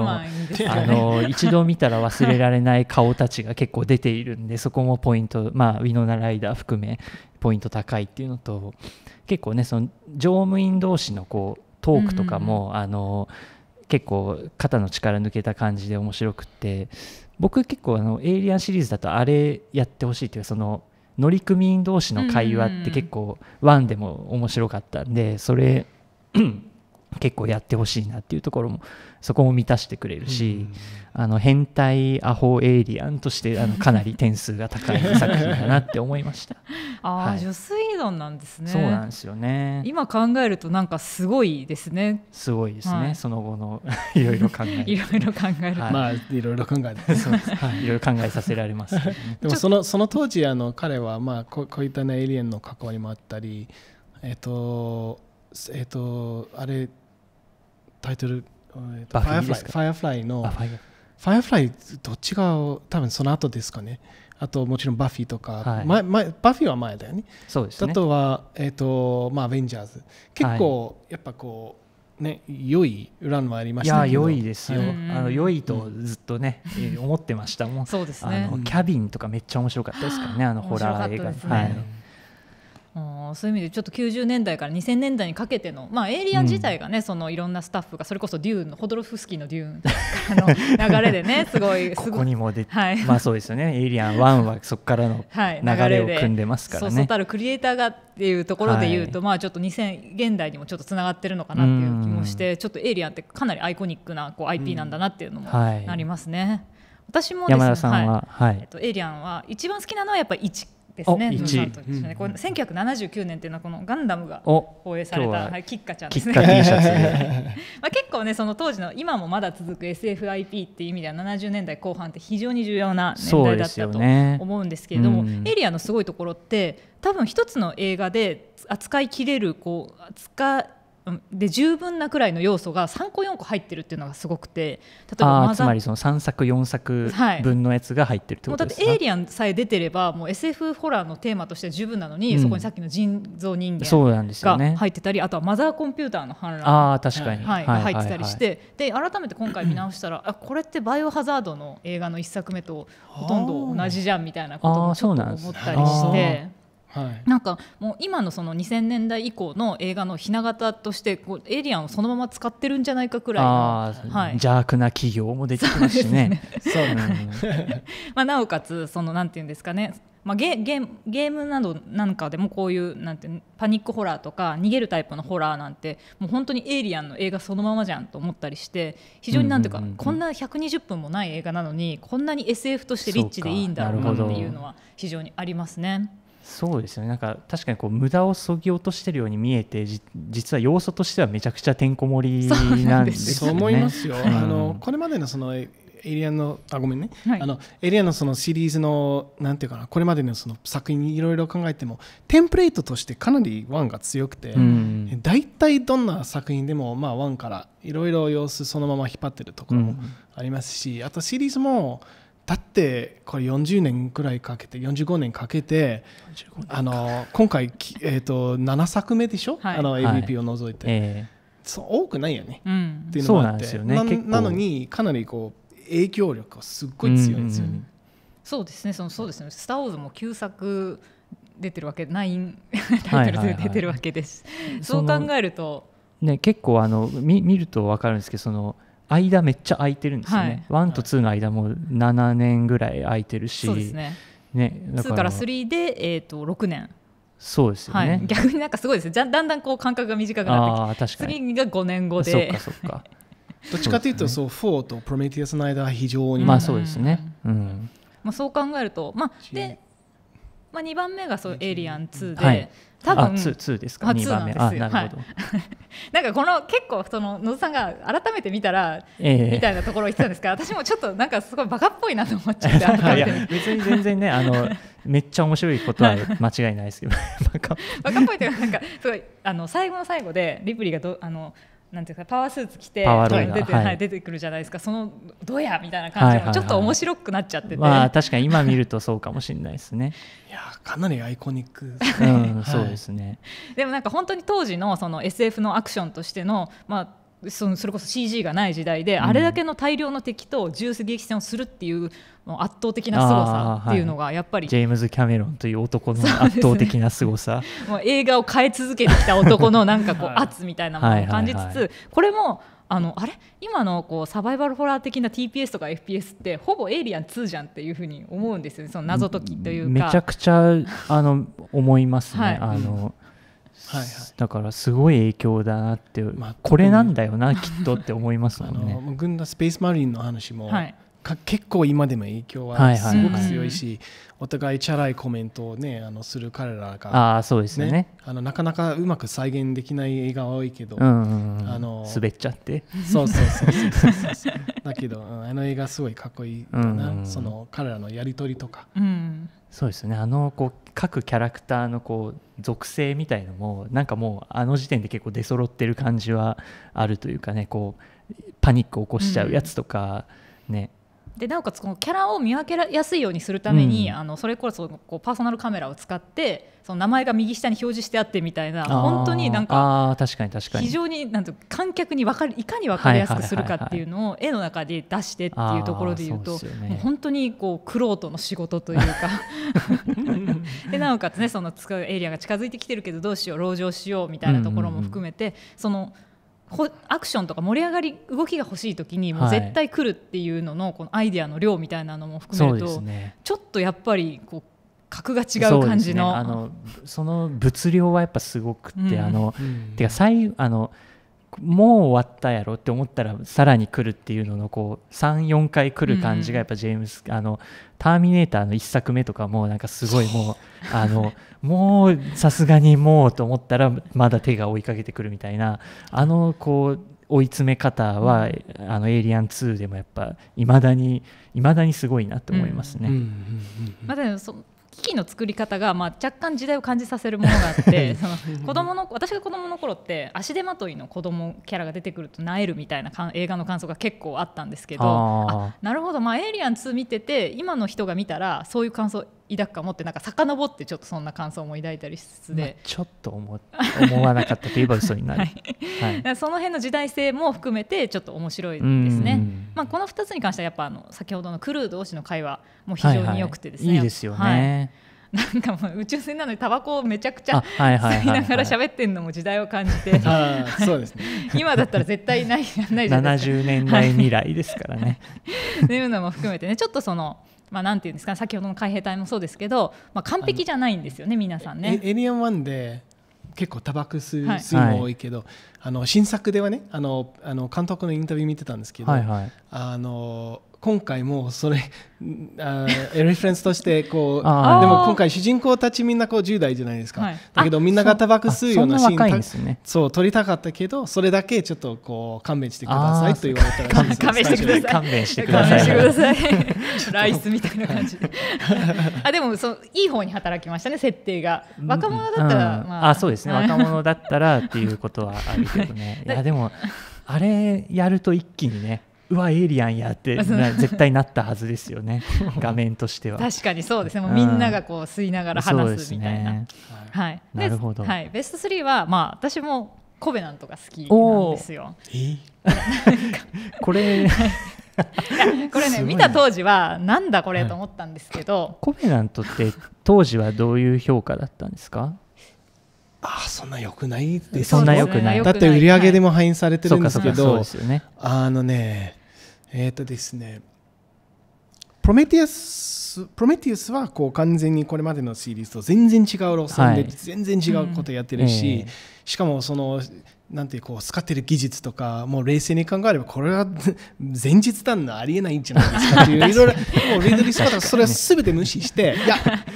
の一度見たら忘れられない顔たちが結構出ているんでそこもポイント、まあ、ウィノナ・ライダー含めポイント高いっていうのと結構ねその乗務員同士のこうトークとかも、うんうんあの結構肩の力抜けた感じで面白くて僕結構あのエイリアンシリーズだとあれやってほしいというその乗組員同士の会話って結構ワンでも面白かったんでそれ結構やってほしいなっていうところもそこも満たしてくれるし、あの変態アホエイリアンとしてあのかなり点数が高い作品だなって思いました あ、はい、女水論なんですねそうなんですよね今考えるとなんかすごいですねすごいですね、はい、その後のいろいろ考えいろいろ考える、ま あいろいろ考えそうはい、いろいろ考えさせられます、ね、でもそのその当時あの彼はまあここういったねエイリアンの関わりもあったりえっとえっとあれタイトル、えーと、ファイアフライファイアフライのファイアフライどっちが多分その後ですかねあともちろんバフィーとか、はい、前前バフィーは前だよねそうです、ね、あとは、えーとまあ、アベンジャーズ結構、やっぱこう、ね、良い裏もありましたいや良いですよ、あの良いとずっとね、うん、えー、思ってましたもんそうですねあのキャビンとかめっちゃ面白かったですからねあのホラー映画、ね、はいそういう意味でちょっと90年代から2000年代にかけての、まあ、エイリアン自体がね、うん、そのいろんなスタッフがそれこそデューンのホドロフスキーのデューンからの流れでね すごいここにもで、はい、まあそうですよねエイリアン1はそこからの流れを組んでますからね。はい、そうたるクリエイターがっていうところで言うと、はい、まあちょっと2000現代にもちょっとつながってるのかなっていう気もして、ちょっとエイリアンってかなりアイコニックなこう IP なんだなっていうのもありますね。はい、私もですね、山田さんは、はいえっと、エイリアンは一番好きなのはやっぱり1ですね。1ですね。これ百9 7 9年っていうのはこのガンダムが放映されたは、い、キッカちゃんですね。まあ結構ねその当時の今もまだ続く SFIP っていう意味では70年代後半って非常に重要な年代だったと思うんですけれども、ねうん、エリアのすごいところって多分一つの映画で扱いきれるこう扱で十分なくらいの要素が3個4個入ってるっていうのがすごくて例えばつまりその3作4作分のやつが入ってるってことですか、はい、もうだってエイリアンさえ出てればもう SF ホラーのテーマとしては十分なのに、うん、そこにさっきの人造人間が入ってたり、ね、あとはマザーコンピューターの反乱あ確かに、はい、が入ってたりして、はいはいで改めて今回見直したらあこれってバイオハザードの映画の1作目とほとんど同じじゃんみたいなことをちょっと思ったりして。はい、なんかもう今のその2000年代以降の映画のひな形としてこうエイリアンをそのまま使ってるんじゃないかくらいの、はい、邪悪な企業も出てきますしね。そう まあなおかつそのなんていうんですかねまあ、ゲゲゲームなどなんかでもこういうなんてパニックホラーとか逃げるタイプのホラーなんてもう本当にエイリアンの映画そのままじゃんと思ったりして非常になんていうか、こんな120分もない映画なのにこんなに SF としてリッチでいいんだろうかっていうのは非常にありますね。そうですよねなんか確かにこう無駄をそぎ落としてるように見えて実は要素としてはめちゃくちゃてんこ盛りなんですよね。そう思いますよ、あのこれまでのそのエリアのあごめんね、はい、あのエリアのそのシリーズのなんていうかなこれまでのその作品いろいろ考えてもテンプレートとしてかなりワンが強くて、うん、大体どんな作品でもまあワンからいろいろ様子そのまま引っ張ってるところもありますし、うん、あとシリーズもだってこれ40年くらいかけて45年かけてあの今回、えーと、と7作目でしょ、はあの MVP を除いて、はいえー、そう多くないよね、うん、っていうのがあってな、ね、なのにかなりこう影響力がすっごい強いんですよね。うんうんそうですねそのそうですねスター・ウォーズも旧作出てるわけない タイトルで出てるわけです、はいはいはい、そう考えると、ね、結構あの見見ると分かるんですけどその「間めっちゃ空いてるんですよね、はい、1と2の間も7年ぐらい空いてるし、そうですねねだから2から3で、えー、と6年そうですよね、はい、逆になんかすごいですだんだんこう間隔が短くなってきて3が5年後でそっかそっか どっちかというとそうそう、ね、4とプロメティアスの間は非常にまあそうですね、うんまあ、そう考えると、まあ、でまあ、2番目がそう「エイリアン2で」はい、多分あ 2, 2ですか2番目あなるほど、はい、なんかこの結構その野田さんが改めて見たら、えー、みたいなところを言ってたんですから 私もちょっとなんかすごいバカっぽいなと思っちゃって いや別に全然ねあのめっちゃ面白いことは間違いないですけど バカっぽいというかなんかすごいあの最後の最後でリプリがどあのなんていうかパワースーツ着て出て,、はい、出てくるじゃないですかそのどやみたいな感じもちょっと面白くなっちゃってて、まあ確かに今見るとそうかもしれないですねいやかなりアイコニック、うん、そうですね、でもなんか本当に当時のその SF のアクションとしての、まあ、そのそれこそ CG がない時代で、あれだけの大量の敵と銃撃戦をするっていう圧倒的な凄さっていうのがやっぱり、はい、ジェームズ・キャメロンという男の 圧倒的な凄さ、ね、もう映画を変え続けてきた男の なんかこう圧みたいなものを感じつつ、これもあのあれ今のこうサバイバルホラー的な TPS とか FPS ってほぼ「エイリアン2」じゃんっていうふうに思うんですよねその謎解きというかめちゃくちゃあの思いますね、はい、あのはいはい、だからすごい影響だなって、まあ、これなんだよな、きっとって思いますもんね。軍団スペースマリンの話も、はい、結構今でも影響はすごく強いし、はいはいはい、お互いチャラいコメントを、ね、あのする彼らが、あそうですねあのなかなかうまく再現できない映画は多いけど、うんうんうん、あの滑っちゃってそうそうそうそうそうそうだけど、あの映画すごいかっこいいな、うんうん、その彼らのやり取りとか。うんそうですねあのこう各キャラクターのこう属性みたいのもなんかもうあの時点で結構出揃ってる感じはあるというかねこうパニックを起こしちゃうやつとかね、でなおかつこのキャラを見分けやすいようにするために、うん、あのそれこそこうパーソナルカメラを使ってその名前が右下に表示してあってみたいな本当になんかあ確かに確かに非常になんと観客にかるいかに分かりやすくするかっていうのを絵の中で出してっていうところで言うと、ね、もう本当にこう苦労との仕事というかでなおかつねそのエリアが近づいてきてるけどどうしよう籠城しようみたいなところも含めて、うんうん、その。アクションとか盛り上がり動きが欲しい時にもう絶対来るっていうののこのアイデアの量みたいなのも含めると、ね、ちょっとやっぱりこう格が違う感じのそ、ね,、のその物量はやっぱすごくて、うん、あの、うん、てか最あの。もう終わったやろって思ったらさらに来るっていうののこう34回来る感じがやっぱジェームス、うん、あのターミネーターの1作目とかもなんかすごいもう あのもうさすがにもうと思ったらまだ手が追いかけてくるみたいなあのこう追い詰め方は「あのエイリアン2」でもやっぱいまだにいだにすごいなと思いますね。ま機器の作り方が、まあ、若干時代を感じさせるものがあって その子供の私が子どもの頃って足手まといの子供キャラが出てくるとなえるみたいなかん映画の感想が結構あったんですけどあなるほど、まあ、エイリアン2見てて今の人が見たらそういう感想抱くかもってなんか遡ってちょっとそんな感想も抱いたりしつつで、まあ、ちょっと思思わなかったといえば嘘になる、はいはい、その辺の時代性も含めてちょっと面白いですね、まあ、この2つに関してはやっぱあの先ほどのクルー同士の会話も非常によくてですね、はいはい、いいですよね、なんかもう宇宙船なのにタバコをめちゃくちゃ吸いながら喋ってるのも時代を感じてそうですね 今だったら絶対ないないじゃないですか 70年代未来ですからね。というのも含めてねちょっとそのまあ、なんていうんですか先ほどの海兵隊もそうですけど、まあ、完璧じゃないんですよね皆さんね。エリアンワンで結構タバコ吸う水も多いけど、はい、あの新作ではねあのあの監督のインタビュー見てたんですけど、はいはい、あの今回もそれ エレフレンスとしてこう でも今回主人公たちみんなこう10代じゃないですか、はい、だけどみんながタバコ吸ようなシーンそそ、ね、そう撮りたかったけどそれだけちょっとこう勘弁してくださいと言われたら勘弁してください勘弁してくださいライスみたいな感じであでもそいい方に働きましたね設定が若者だったら、まあ、あそうですね若者だったらっていうことはあるけどね いやでもあれやると一気にねうわエイリアンやって絶対なったはずですよね 画面としては確かにそうですねもうみんながこう吸いながら話すみたいな、うんね、はい、なるほど、はい、ベスト3はまあ私もコベナントが好きなんですよ、えこれこれね見た当時はなんだこれと思ったんですけど、はい、コベナントって当時はどういう評価だったんですかああそんな良くないですそんなくないだって売り上げでも反映されてるんですけど、はい、あのねえっ、ー、とですねプロメティアスプロメティウスはこう完全にこれまでのシリーズと全然違う路線で、はい、全然違うことやってるし、うんえー、しかもそのなんていうこう使ってる技術とかもう冷静に考えればこれは 前日旦那ありえないんじゃないですかっていういろいろもうリドリスコットそれは全て無視していや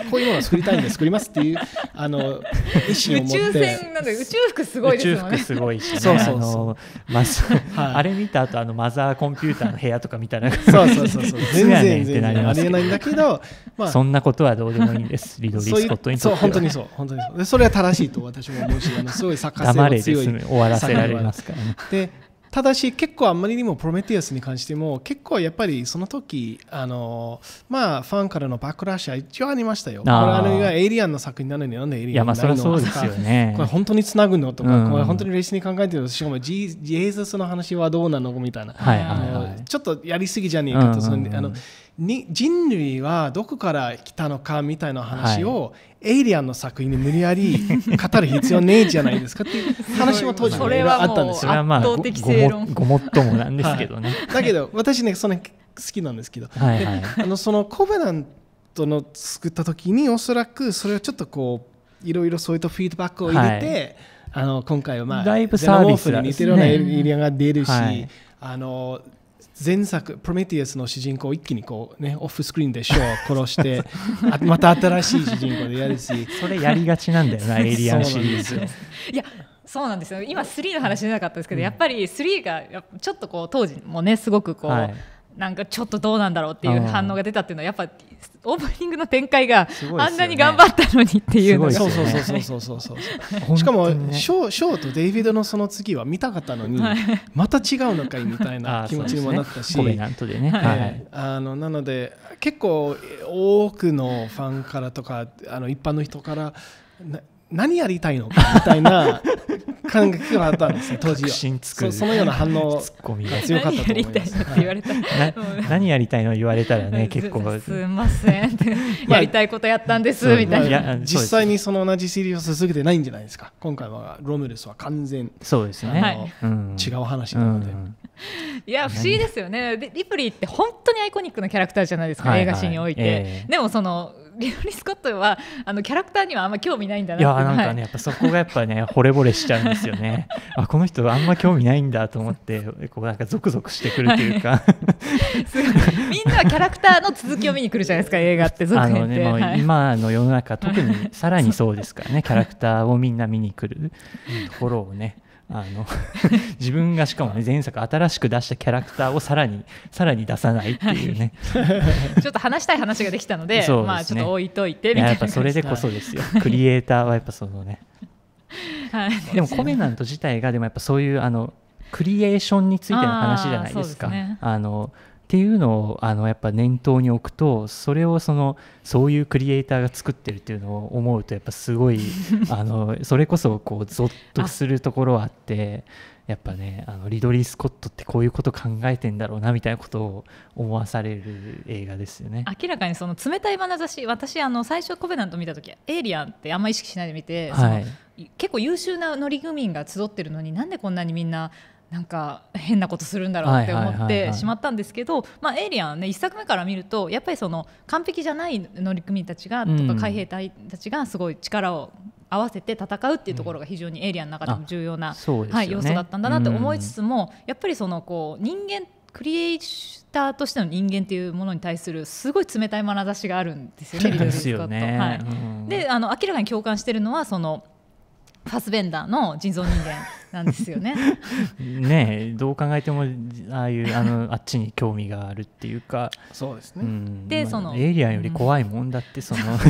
こういうものを作りたいんで作りますっていうあの意思を持って宇宙船なんで宇宙服すごいですよね宇宙服すごいし、ね、そうそうそうまあ、はい、あれ見た後あのマザーコンピューターの部屋とかみたいなそうそうそうそう全然全然ありえないんだけど、まあ、そんなことはどうでもいいんですリードリスコットにとってはそう本当にそう本当にそうそれは正しいと私も思うしあのすごい作家性が強いわらせられますからね。でただし結構あんまりにもプロメティアスに関しても結構やっぱりその時あのまあファンからのバックラッシュは一応ありましたよ。これあれがエイリアンの作品なのになんでエイリアンになるのとか、ね、これ本当につなぐのとか、うん、これ本当に冷静に考えてるしかもジージェイザスの話はどうなのみたいな、はいはいはい、ちょっとやりすぎじゃねえかと、うんうんうん、そあのに人類はどこから来たのかみたいな話を、エイリアンの作品に無理やり語る必要ねえじゃないですかっていう 話も当時あったんですよ。それまあごごもっともなんですけどね。はい、だけど私ねその好きなんですけど、はいはい、あのそのコベナントの作った時におそらくそれをちょっとこういろいろそういったフィードバックを入れて、はい、あの今回はまあだいぶサービス、に似てるようなエイリアンが出るし、はい、あの。前作「プロメティアス」の主人公を一気にこう、ね、オフスクリーンでショーを殺してあ また新しい主人公でやるしそれやりがちなんだよな エイリアンシリーズ。いやそうなんですよ今3の話じゃなかったですけど、うん、やっぱり3がちょっとこう当時もねすごくこう。はいなんかちょっとどうなんだろうっていう反応が出たっていうのはやっぱオープニングの展開があんなに頑張ったのにっていうのが、そうそうそうそうそうそうしかも、ね、ショショーとデイビドのその次は見たかったのに、はい、また違うのかいみたいな気持ちにもなったし、なので結構多くのファンからとかあの一般の人から 何やりたいのかみたいな感覚があったんですね当時はそのような反応が強かったと思います何やりたいの言われた何やりたいの言われたらね結構すいません やりたいことやったんですみたいな実際にその同じシリーズを続けてないんじゃないですか今回はロムルスは完全そうですね違う話なのでいや不思議ですよねリプリーって本当にアイコニックなキャラクターじゃないですか映画史においてでもそのリオリスコットはあのキャラクターにはあんま興味ないんだないやなんかね、はい、やっぱそこがやっぱね惚れ惚れしちゃうんですよね あこの人あんま興味ないんだと思ってこうなんかゾクゾクしてくるというか、はい、いみんなはキャラクターの続きを見に来るじゃないですか 映画って続編ねはい、今の世の中特にさらにそうですからね キャラクターをみんな見に来るところをねあの 自分がしかもね前作新しく出したキャラクターをさらにさらに出さないっていうね ちょっと話したい話ができたので、ね、まあちょっと置いといてみたいなやっぱそれでこそですよクリエイターはやっぱそのね、はい、でもコメナント自体がでもやっぱそういうあのクリエーションについての話じゃないですか。あ、ね、のっていうのをあのやっぱ念頭に置くとそれをそのそういうクリエイターが作ってるっていうのを思うとやっぱすごい あのそれこそこうゾッとするところはあってやっぱねあのリドリー・スコットってこういうこと考えてんだろうなみたいなことを思わされる映画ですよね明らかにその冷たい眼差し私あの最初コベナント見た時エイリアンってあんま意識しないで見て、はい、結構優秀な乗組員が集ってるのになんでこんなにみんななんか変なことするんだろうって思ってしまったんですけど「まあ、エイリアンね」ね1作目から見るとやっぱりその完璧じゃない乗組員たちが、とか海兵隊たちがすごい力を合わせて戦うっていうところが非常にエイリアンの中でも重要な、うんね、はい、要素だったんだなって思いつつも、うん、やっぱりそのこう人間クリエイターとしての人間っていうものに対するすごい冷たい眼差しがあるんですよね、リスット。はい、であの明らかに共感してるのはそのファスベンダーの人造人間 なんですよね。ねどう考えてもああいうあのあっちに興味があるっていうかそうですね、うん、で、そのエイリアンより怖いもんだって、その フ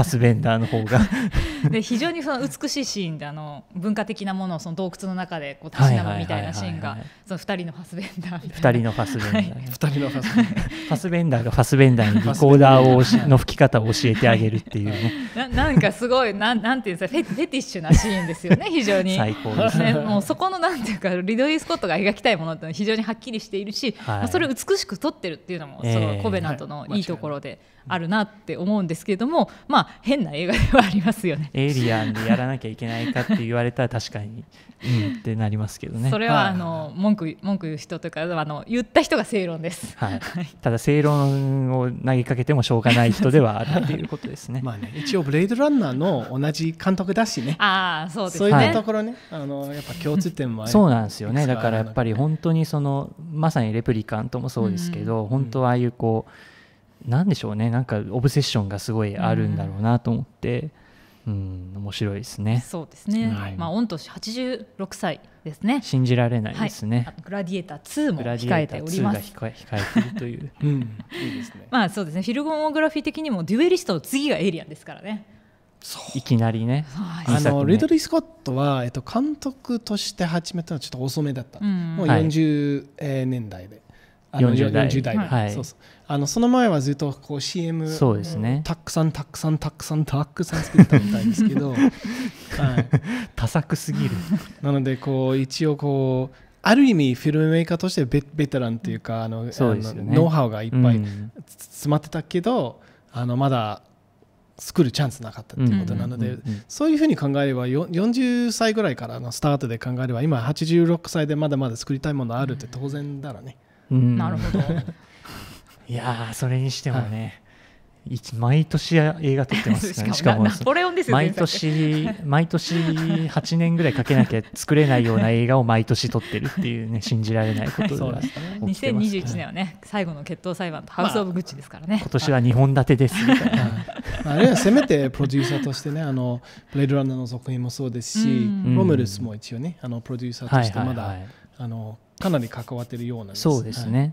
ァスベンダーの方が で非常にその美しいシーンであの文化的なものをその洞窟の中でこうたしなむみたいなシーンが2人のファスベンダー二人のファスベンダー、二人のファスベンダーファスベンダーがファスベンダーにリコーダーをしの吹き方を教えてあげるっていうねななんかすごいなんなんていうんですかフェフェティッシュなシーンですよね非常に最高ですねもうそこのなんていうかリドリー・スコットが描きたいものっての非常にはっきりしているし、はい、まあ、それを美しく撮ってるっていうのも、そのコベナントのいいところであるなって思うんですけれども、まあ、変な映画ではありますよね。エイリアンでやらなきゃいけないかって言われたら確かに、うんってなりますけどね。それはあの文句文句言う人とかあの言った人が正論です、はい、ただ正論を投げかけてもしょうがない人ではあるっていうことですね。まあね一応ブレイドランナーの同じ監督だしね あそうです、ね、そういったところね、あのやっぱ共通点もあるそうなんですよねだからやっぱり本当にそのまさにレプリカントもそうですけど、本当ああいうこうなんでしょうねなんかオブセッションがすごいあるんだろうなと思って、うん、うん、面白いですね。そうですね。はい、まあ御年八十六歳ですね。信じられないですね。はい、グラディエーター2も控えております。控え控えてるという、うん、いいですね。まあそうですね。フィルゴンオーグラフィー的にもデュエリストの次がエイリアンですからね。いきなりねあのリドリー・スコットは、えっと、監督として始めたのはちょっと遅めだった、うん、もう40年代で、はい、40代で、はい、そうそうあのその前はずっとこう CM そうです、ね、たくさんたくさんたくさんたくさん作ったみたいですけど、はい、多作すぎるなのでこう一応こうある意味フィルムメーカーとしてベベテランというかあの、ね、ノウハウがいっぱい詰まってたけど、あのまだ作るチャンスなかったということなので、そういうふうに考えれば40歳ぐらいからのスタートで考えれば今86歳でまだまだ作りたいものあるって当然だらね。うん、なるほどいやそれにしてもね、はい、毎年映画撮ってますね、しかも毎年毎年8年ぐらいかけなきゃ作れないような映画を毎年撮ってるっていうね信じられないことが 起きてます、ね、2021年はね最後の決闘裁判とハウス・オブ・グッチですからね、まあ、今年は2本立てですみたいな。あれはせめてプロデューサーとしてね、あのブレードランナーの作品もそうですし、ロムルスも一応ね、あのプロデューサーとしてまだ、あのかなり関わってるようなです。そうですね。はい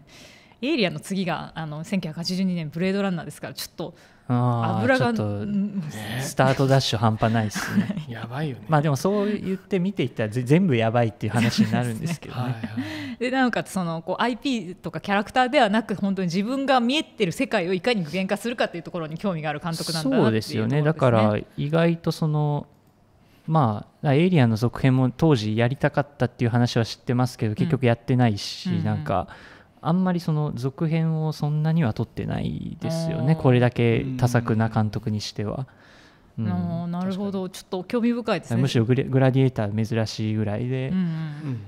エイリアンの次があの1982年ブレードランナーですからちょっと油が、ね、スタートダッシュ半端ないですね やばいよねまあでもそう言って見ていったら全部やばいっていう話になるんですけど、ねね、でなおかつそのこう IP とかキャラクターではなく本当に自分が見えてる世界をいかに具現化するかっていうところに興味がある監督なんだなそうですよねだから意外とそのまあ、エイリアンの続編も当時やりたかったっていう話は知ってますけど結局やってないし、うん、なんか、うんあんまりその続編をそんなには撮ってないですよねこれだけ多作な監督にしては。うん、なるほどちょっと興味深いですねむしろグラディエーター珍しいぐらいで、うんうん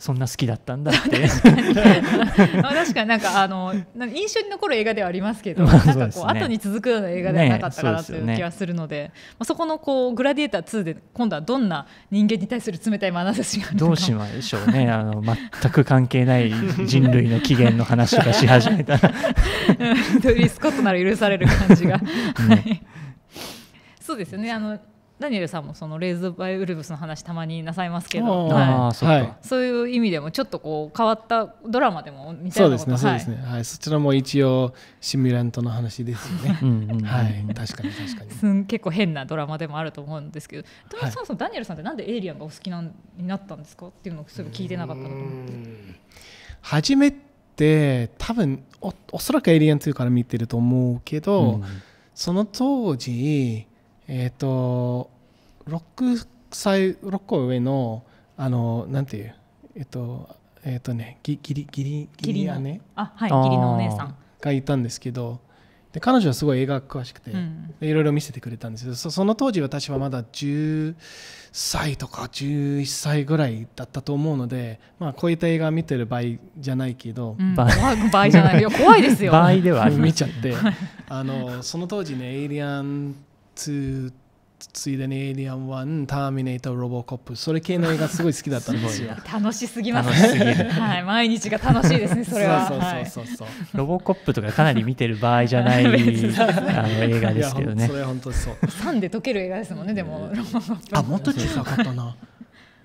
そんな好きだったんだって 確かになんかあの印象に残る映画ではありますけど、まあね、なんかこう後に続くような映画ではなかったかなという気はするのでね、そでね、まあ、そこのこうグラディエーター2で今度はどんな人間に対する冷たい眼差しがどうしましょうねあの全く関係ない人類の起源の話がし始めたらリ スコットなら許される感じが、ね、そうですねあのダニエルさんもそのレイズ・バイ・ウルブスの話たまになさいますけど、はいそう、はい、そういう意味でもちょっとこう変わったドラマでも見たいなことそうですね、はい、そうですね、はい、そちらも一応シミュラントの話ですよねはい確かに確かにすん結構変なドラマでもあると思うんですけどそもそもダニエルさんってなんでエイリアンがお好きなんになったんですかっていうのをすぐ聞いてなかったと思って初めて多分おおそらくエイリアン2から見てると思うけど、うん、その当時えっ、ー、と6歳6個上のあのなんていうえっ、ー、とえっ、ー、とねぎぎりぎりぎり姉あはい義理のお姉さんがいたんですけどで彼女はすごい映画詳しくて、いろいろ見せてくれたんですけどその当時私はまだ10歳とか11歳ぐらいだったと思うので、まあ、こういった映画見てる場合じゃないけど、うん、場合じゃないよ怖いですよ 場では見ちゃってあのその当時ね「エイリアンついでにエイリアン1ターミネーターロボコップそれ系の映画すごい好きだったんですよ 楽しすぎます、ね、はい、毎日が楽しいですねそれは そうそうそうそう、ロボコップとかかなり見てる場合じゃないあの映画ですけどねそれ本当そう酸で溶ける映画ですもんねでもロボコップあもっと小さかったな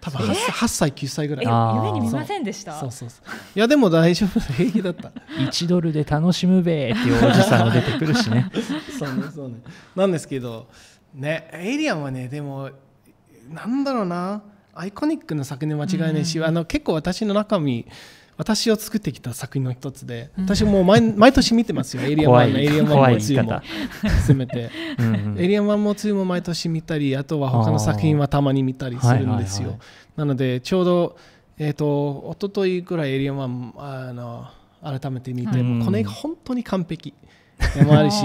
多分八歳九歳ぐらい夢に見ませんでしたそうそうそういやでも大丈夫平気だった一ドルで楽しむべーっていうおじさんも出てくるしね そうねそうねなんですけどねエイリアンはねでもなんだろうなアイコニックの作品間違いないし、うん、あの結構私の中身私を作ってきた作品の一つで、私も毎 毎年見てますよ、エリア1も、エリア1も2も、含めて、エリア1も2も毎年見たり、あとは他の作品はたまに見たりするんですよ。なので、ちょうど、えっ、ー、と、一昨日ぐらいエリアン1、あの、改めて見て、もこの映画本当に完璧 でもあるし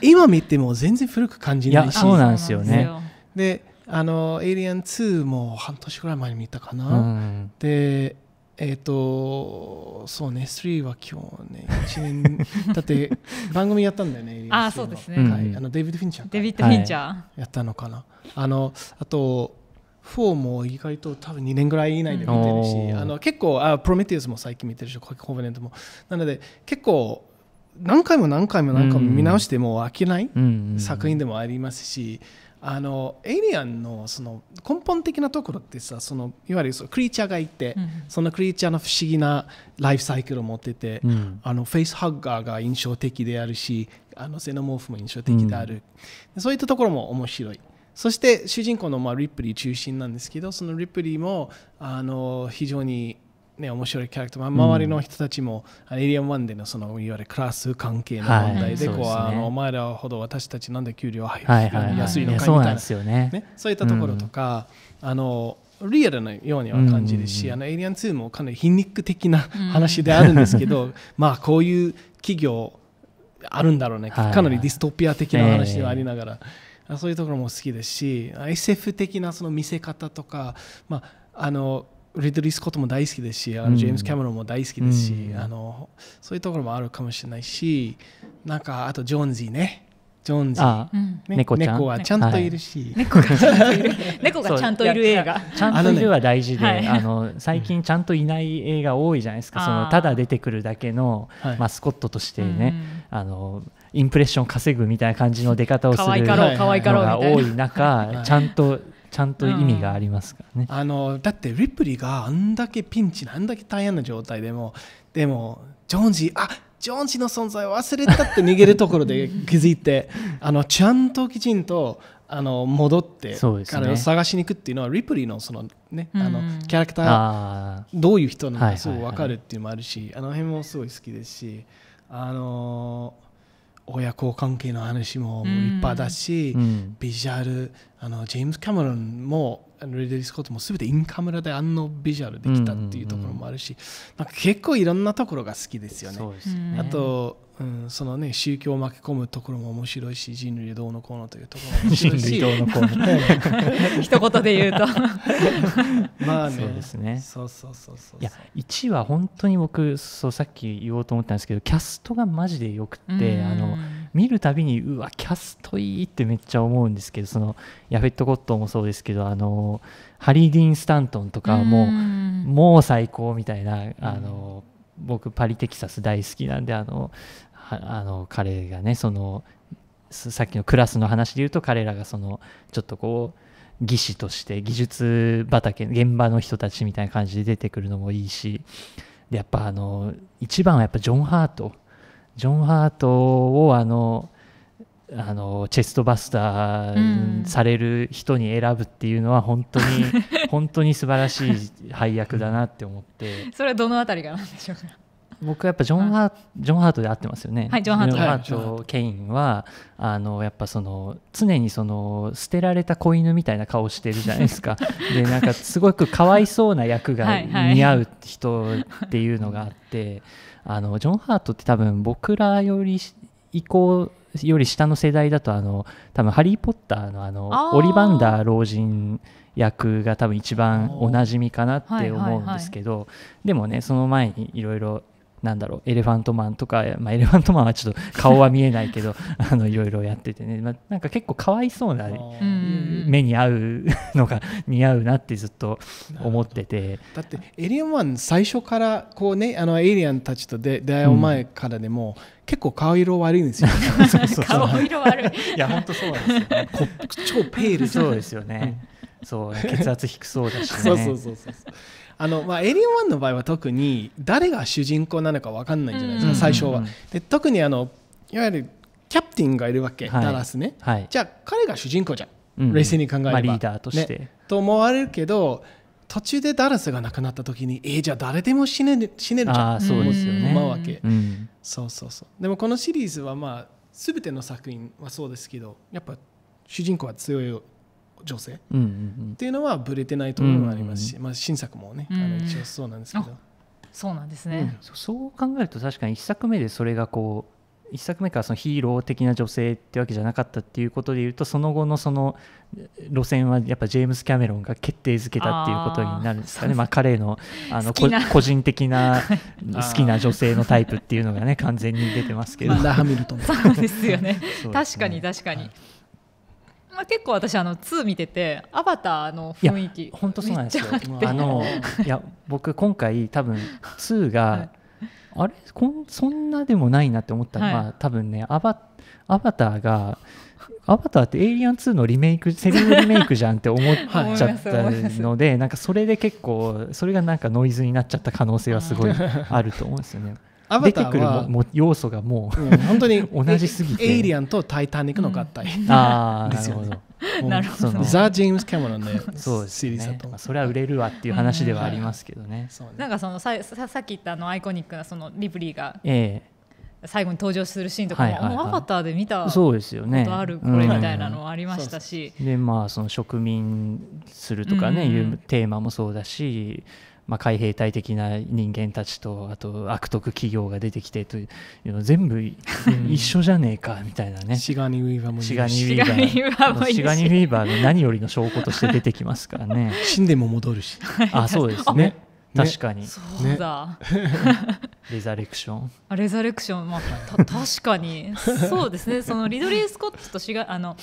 今見ても全然古く感じないしそうなんですよねであの「エイリアン2」も半年ぐらい前に見たかな、うん、でえっ、ー、とそうね3は今日ね1年 だって番組やったんだよねあそうですね、はい、あのデビッド・フィンチャーデビッド・フィンチャー、やったのかなあのあと4も意外と多分2年ぐらい以内で見てるし、うん、あの結構あプロメテウスも最近見てるしコーベネントもなので結構何回も何回も何回も見直しても飽きない作品でもありますし、うんあのエイリアンのその根本的なところってさそのいわゆるそのクリーチャーがいて、うん、そのクリーチャーの不思議なライフサイクルを持ってて、うん、あのフェイスハッガーが印象的であるしあのセノモーフも印象的である、うん、そういったところも面白いそして主人公のまあリプリー中心なんですけどそのリプリーもあの非常にね、面白いキャラクター、まあ、周りの人たちも、うん、エリアン1でのそのいわゆるクラス関係の問題で、はい、こう、あのお前らほど私たちなんで給料は、はいはい、安いのかみたいな、はいはいねね、そういったところとか、うん、あのリアルなようには感じるし、うん、あのエイリアン2もかなり皮肉的な話であるんですけど、まあこういう企業あるんだろうね、かなりディストピア的な話ではありながら、えー、そういうところも好きですし SF 的なその見せ方とか、まあ、あのリドリー・スコットも大好きですしあのジェームス・キャメロンも大好きですし、うん、あのそういうところもあるかもしれないしなんかあとジョーンズねジョーンズあね、猫猫はちゃんといるし、猫がちゃんといる猫がちゃんといる映画ちゃんといるは大事で、あの最近ちゃんといない映画多いじゃないですか、そのただ出てくるだけのマスコットとしてね、あのインプレッション稼ぐみたいな感じの出方をするのが多い中、ちゃんとちゃんと意味がありますからね、うん、あのだってリプリがあんだけピンチあんだけ大変な状態でもでもジョーンジあジョーンジの存在を忘れたって逃げるところで気づいてあのちゃんときちんとあの戻って彼を探しに行くっていうのはリプリーのその、ね、あのキャラクターどういう人なのかすごい分かるっていうのもあるしあの辺もすごい好きですしあの親子関係の話も立派だし、ビジュアルあのジェームズ・キャメロンもレディ・スコットも全てインカメラであのビジュアルできたっていうところもあるし、なんか結構いろんなところが好きですよね。ねあと、うん、そのね宗教を巻き込むところも面白いし人類どうのこうのというところも面白いし人類どうのこうの 一言で言うと まあねそうですねそうそうそうそういや1は本当に僕そうさっき言おうと思ったんですけどキャストがマジでよくて、あの見るたびにうわキャストいいってめっちゃ思うんですけどそのヤフェット・コットンもそうですけどあのハリー・ディーン・スタントンとかもうもう最高みたいなあの僕パリ・テキサス大好きなんであのあの彼がねそのさっきのクラスの話で言うと彼らがそのちょっとこう技師として技術畑現場の人たちみたいな感じで出てくるのもいいしでやっぱあの一番はやっぱジョン・ハートジョン・ハートをあのあのチェストバスターされる人に選ぶっていうのは本当に、うん、本当に素晴らしい配役だなって思ってそれはどのあたりがなんでしょうか僕はやっぱジョン・ハート、ジョン・ハートで合ってますよね。はい、ジョン・ハート。ハートケインは、あの、やっぱその、常にその、捨てられた子犬みたいな顔してるじゃないですか。で、なんかすごくかわいそうな役が似合う人っていうのがあって、はいはいあのジョン・ハートって多分僕らより以降より下の世代だとあの多分「ハリー・ポッターの」あのオリバンダー老人役が多分一番おなじみかなって思うんですけど、でもねその前にいろいろなんだろうエレファントマンとか、まあ、エレファントマンはちょっと 顔は見えないけど あのいろいろやっててね、まあ、なんか結構かわいそうな目に合うのが 似合うなってずっと思っててだってエリアンン最初からこうねあのエイリアンたちと出会う前からでも、うん結構顔色悪いんですよ。顔色悪い。いや本当そうなんですよ、ね。超ペール。そうですよね。そう血圧低そうだし、ね、そうそうそうそう。あのまあ、エリオン1の場合は特に誰が主人公なのか分かんないじゃないですか、最初は。で特にあのいわゆるキャプテンがいるわけ、ダラスね、じゃあ彼が主人公じゃん、冷静に考えれば、リーダーとして、と思われるけど途中でダラスが亡くなった時にえー、じゃあ誰でも死ねる死ねるじゃんそうですよ思うわけ、そうそうそうでもこのシリーズはまあ全ての作品はそうですけどやっぱ主人公は強い女性、うんうんうん、っていうのはぶれてないところもありますし、まあ、新作もね、あの一応そうなんですけど。そうなんですね、うん、そう考えると確かに1作目でそれがこう1作目からそのヒーロー的な女性ってわけじゃなかったっていうことでいうとその後のその路線はやっぱジェームス・キャメロンが決定づけたっていうことになるんですかねまあ、彼のあの個人的な 好きな女性のタイプっていうのがね完全に出てますけど。ラハミルトン そうですよね ね、確かに確かに。はまあ、結構私あの2見ててアバターの雰囲気本当そうなんですよあのいや僕今回多分2が、はい、あれこんそんなでもないなって思ったのは、はい、多分ねアバアバターがアバターってエイリアン2のリメイクセリフリメイクじゃんって思っちゃったので、なんかそれで結構それがなんかノイズになっちゃった可能性はすごいあると思うんですよね。アバターは出てくるも要素がもう、うん、本当に 同じすぎてエイリアンとタイタニックの合体、うん、ああなるほど なるほどザ・ジェームス・キャメロンの、そうシリーズだと、それは売れるわっていう話ではありますけどね、うんなんかそのさささっき言ったあのアイコニックなそのリプリーが、ええ最後に登場するシーンとかも、はアバターで見たことある、これみたいなのありましたし、うん、でまあその植民するとかね、うん、いうテーマもそうだしまあ、海兵隊的な人間たちとあと悪徳企業が出てきてというの全部、うん、一緒じゃねえかみたいなねシガニウィーバーもシガニウィーバーシガニウィーバーの何よりの証拠として出てきますからね 死んでも戻るしあそうですね確かに、ね、そうだ、ね、レザレクションあレザレクションまあ確かにそうですねそのリドリー・スコットとシガあの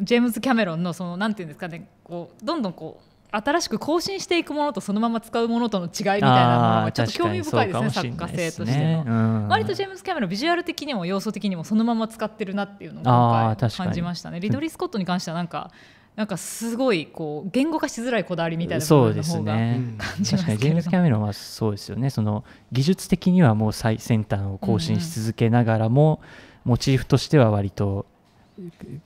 ジェームズ・キャメロンのそのなんていうんですかねこうどんどんこう新しく更新していくものとそのまま使うものとの違いみたいなのはちょっと興味深いですね作家性としての、うん、割とジェームズ・キャメロンビジュアル的にも要素的にもそのまま使ってるなっていうのを今回感じましたねリドリー・スコットに関してはなんかなんかすごいこう言語化しづらいこだわりみたいなそうですね確かにジェームズ・キャメロンはそうですよねその技術的にはもう最先端を更新し続けながらも、うんうん、モチーフとしては割と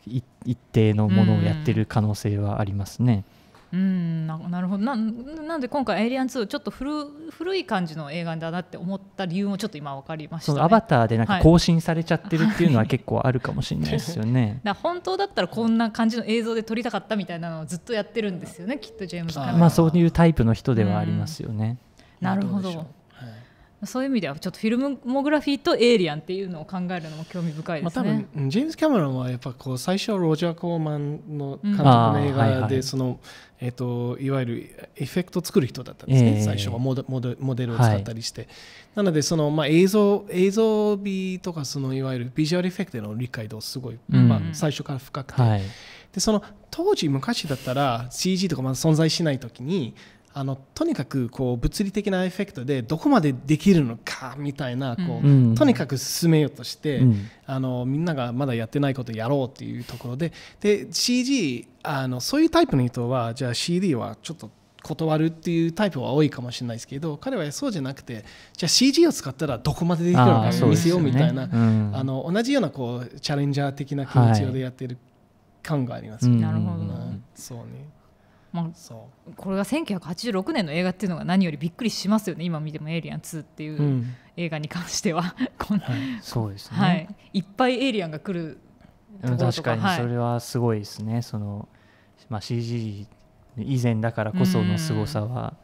一定のものをやってる可能性はありますね。うんうんななるほどななんで今回「エイリアン2」ちょっと古古い感じの映画だなって思った理由もちょっと今分かりました、ね、アバターでなんか更新されちゃってるっていうのは結構あるかもしれないですよね、は 本当だったらこんな感じの映像で撮りたかったみたいなのをずっとやってるんですよねきっとジェームズ・カメまあそういうタイプの人ではありますよね、なるほどそういう意味ではちょっとフィルモグラフィーとエイリアンっていうのを考えるのも興味深いですね、まあ、ジェームズ・キャメロンはやっぱこう最初はロジャー・コーマンの監督の映画で、その、いえと、いわゆるエフェクトを作る人だったんですね、最初はモデモデルを使ったりして、なのでその、まあ、映像映像美とかそのいわゆるビジュアルエフェクトの理解度すごい、まあ、最初から深くて、でその当時昔だったら CG とかまだ存在しない時にあのとにかくこう物理的なエフェクトでどこまでできるのかみたいなこう、うん、とにかく進めようとして、うん、あのみんながまだやってないことをやろうっていうところでで CG あのそういうタイプの人はじゃあ CD はちょっと断るっていうタイプは多いかもしれないですけど彼はそうじゃなくてじゃあ CG を使ったらどこまでできるのか見せようみたいな、ねうん、あの同じようなこうチャレンジャー的な気持ちでやってる感があります、なるほど、そうねまあ、これが1986年の映画っていうのが何よりびっくりしますよね今見ても「エイリアン2」っていう映画に関しては、こんはい、そうですね、はい、いっぱいエイリアンが来るところ確かにそれはすごいですね、はい、その、まあ、CG 以前だからこそのすごさは、う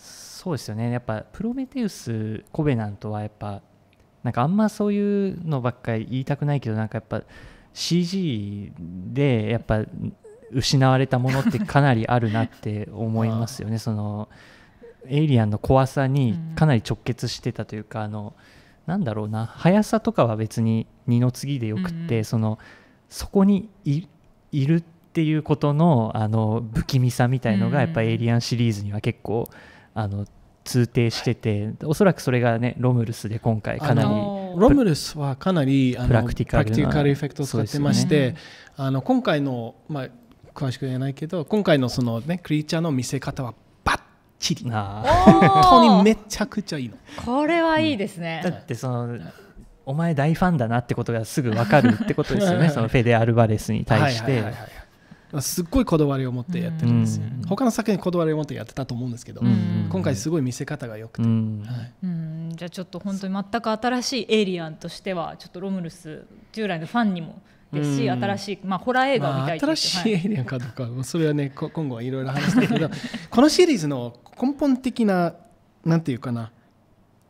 そうですよねやっぱ「プロメテウス」「コベナント」はやっぱなんかあんまそういうのばっかり言いたくないけどなんかやっぱ CG でやっぱ失われたものってかなりあるなって思いますよねそのエイリアンの怖さにかなり直結してたというか、うん、あのなんだろうな速さとかは別に二の次でよくって、うん、そのそこにいるっていうことのあの不気味さみたいのが、やっぱエイリアンシリーズには結構あの通底してておそらくそれがねロムルスで今回かなりロムルスはかなりプラクティカルエフェクトを使ってまして、ね、あの今回の、まあ、詳しく言えないけど今回のそのねクリーチャーの見せ方はバッチリ本当にめちゃくちゃいいのこれはいいですね、うん、だってそのお前大ファンだなってことがすぐ分かるってことですよねそのフェデアルバレスに対して。すっごいこだわりを持ってやってるんですよ、うん、他の作品にこだわりを持ってやってたと思うんですけど、うん、今回すごい見せ方がよくて、はい、うんじゃあちょっと本当に全く新しいエイリアンとしてはちょっとロムルス従来のファンにもですし、新しい、まあ、ホラー映画みたい、まあ、新しいエリアかどうか、それはね 今後はいろいろ話してけどこのシリーズの根本的ななんていうかな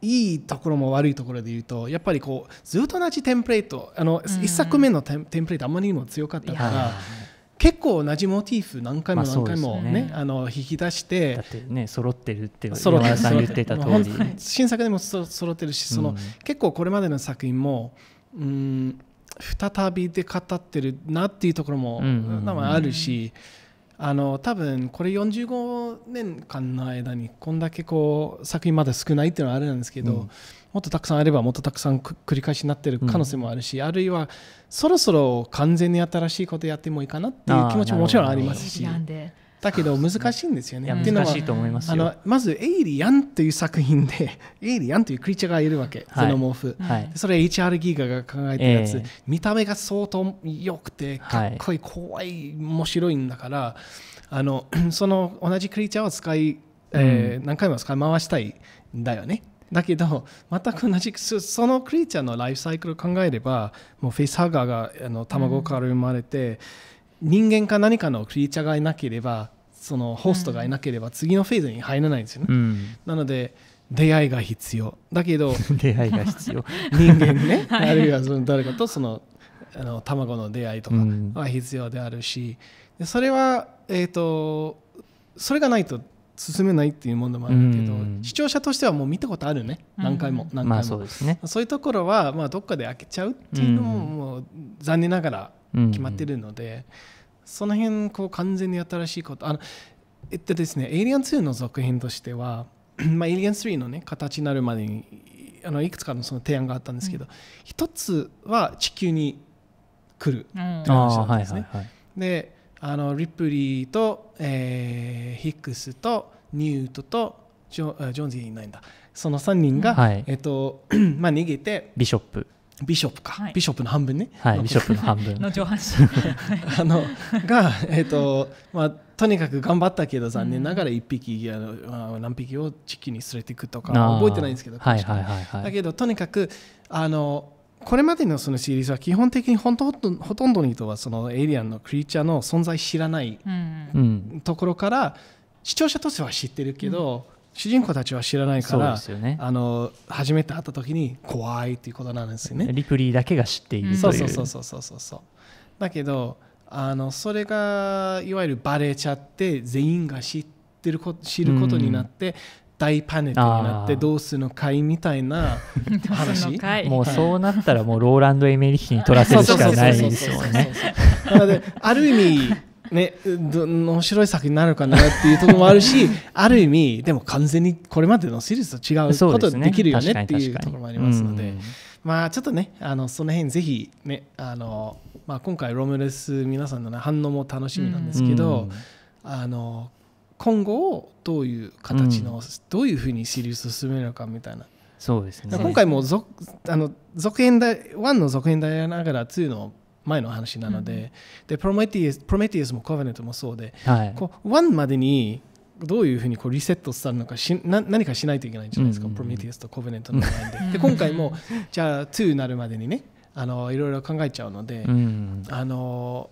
いいところも悪いところで言うとやっぱりこうずっと同じテンプレートあの、うん、1作目のテンプレートあまりにも強かったから結構同じモチーフ何回も何回もねまあね、あの引き出してだってね揃ってるって山田さん言ってた通り新作でもそ揃ってるしその、うん、結構これまでの作品もうん再びで語ってるなっていうところもあるし、あの多分これ45年間の間にこんだけこう作品まだ少ないっていうのはあれなんですけど、うん、もっとたくさんあればもっとたくさん繰り返しになってる可能性もあるし、うん、あるいはそろそろ完全に新しいことやってもいいかなっていう気持ちももちろんありますし。だけど難しいんですよね。いあのまずエイリアンという作品で エイリアンというクリーチャーがいるわけ、はい、ゼノモーフ、はい、それ HR ギガが考えてるやつ、えー、見た目が相当良くてかっこいい、怖い面白いんだからあの その同じクリーチャーを使い、えー、何回も使い回したいんだよね。だけど全く同じく、そのクリーチャーのライフサイクルを考えればもうフェイスハガーがあの卵から生まれて、うん人間か何かのクリーチャーがいなければそのホストがいなければ次のフェーズに入らないんですよね、うん、なので出会いが必要だけど 出会いが必要 人間ね、はい、あるいはその誰かとそのあの卵の出会いとかは必要であるし、うん、それはえっ、ー、とそれがないと進めないっていうものもあるけど、うん、視聴者としてはもう見たことあるね何回も何回も、まあ、そうですね、そういうところはまあどっかで開けちゃうっていうのももう残念ながら決まってるので、うんうん、その辺こう完全に新しいことあのえっとですね「エイリアン2」の続編としては「まあ、エイリアン3」のね形になるまでにあのいくつかのその提案があったんですけど、うん、一つは地球に来るとい話だったんですね。うんはいはいはい、であのリプリーと、えー、ヒックスとニュートとジョジョーンズいないんだその3人が、はい、えっと まあ、逃げてビショップビショップか、はい、ビショップの半分ね、はい、ビショップの半分 の上半身 あのが、えーとまあ、とにかく頑張ったけど残念ながら1匹あの何匹をチキに連れていくとか覚えてないんですけど、はいはいはいはい、だけどとにかくあのこれまでのそのシリーズは基本的にほとほとんどの人はそのエイリアンのクリーチャーの存在知らない、うん、ところから視聴者としては知ってるけど、うん主人公たちは知らないから、ね、あの初めて会った時に怖いっていうことなんですよね。リプリーだけが知っているそうそうそうそうそうそうだけどあのそれがいわゆるバレちゃって全員が知ってるこ知ることになって、大パネルになってどうするのかいみたいな 話もうそうなったらもうローランド・エメリヒに取らせるしかないですよね。なのである意味ね、面白い作品になるかなっていうところもあるし ある意味でも完全にこれまでのシリーズと違うことできるよね、っていうところもありますので、まあちょっとねあのその辺ぜひねあの、まあ、今回ロムレス皆さんの反応も楽しみなんですけど、あの今後どういう形の、うん、どういうふうにシリーズ進めるのかみたいな。そうですね、今回も続あの続編だ1の続編でありながら2の前の話なので,、でプロメティスプロメティスもコヴェネントもそうで、はい、こう1までにどういうふうにこうリセットしたのかしな何かしないといけないんじゃないですか、プロメティウスとコヴェネントの前で で今回もじゃあ2になるまでにねあのいろいろ考えちゃうので、うん、あの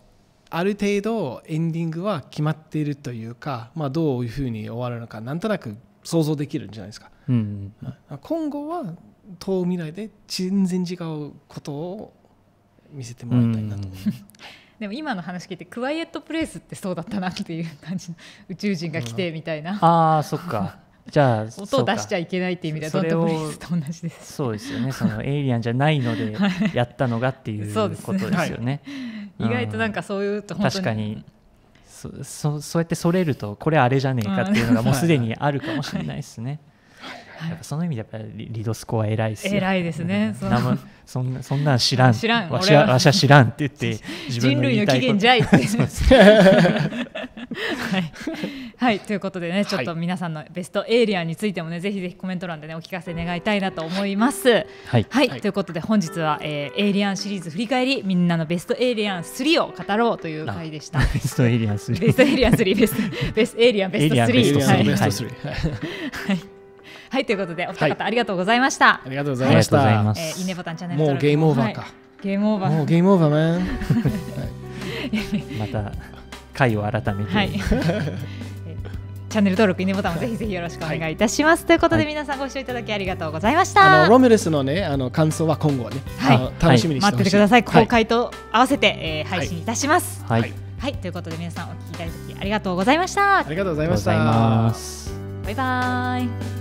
ある程度エンディングは決まっているというか、まあ、どういうふうに終わるのかなんとなく想像できるんじゃないですか、うん、今後は遠未来で全然違うことを見せてもらいたいなと思います。でも今の話聞いてクワイエットプレイスってそうだったなっていう感じの宇宙人が来てみたいな、うん、ああそっかじゃあ 音を出しちゃいけないっていう意味ではドットプレイスと同じですそうですよねその エイリアンじゃないのでやったのがっていうことですよねねはい、意外となんかそういうと確かにそそそうやってそれるとこれあれじゃねえかっていうのがもうすでにあるかもしれないですねやっぱその意味でやっぱりリドスコア偉いです偉いですね。そんそんなそんなん知らん。知らん。わしはわしは知らんって言って 人類の起源じゃいって。はい、はい、ということでねちょっと皆さんのベストエイリアンについてもねぜひぜひコメント欄でねお聞かせ願いたいなと思います。はい、はい、ということで本日は、えー、エイリアンシリーズ振り返りみんなのベストエイリアン3を語ろうという回でした。ベストエイリアン3。ベストエイリアン3ベストベストエイリアンベストベスト3。はい。はいはいということでお二方、ありがとうございましたありがとうございました、ええー、いいねボタンチャンネルもうゲームオーバーか、はい、ゲームオーバーもうゲームオーバーね また回を改めて、はい、チャンネル登録、いいねボタンもぜひぜひよろしくお願いいたします。はい、ということで、皆さんご視聴いただきありがとうございました。あのロメルスのね、あの感想は今後ね、はい、楽しみにして、はい、待っててください。公開と合わせて、えー、配信いたします。はい、はい、ということで、皆さんお聞きいただきありがとうございました。ありがとうございました。バイバイ。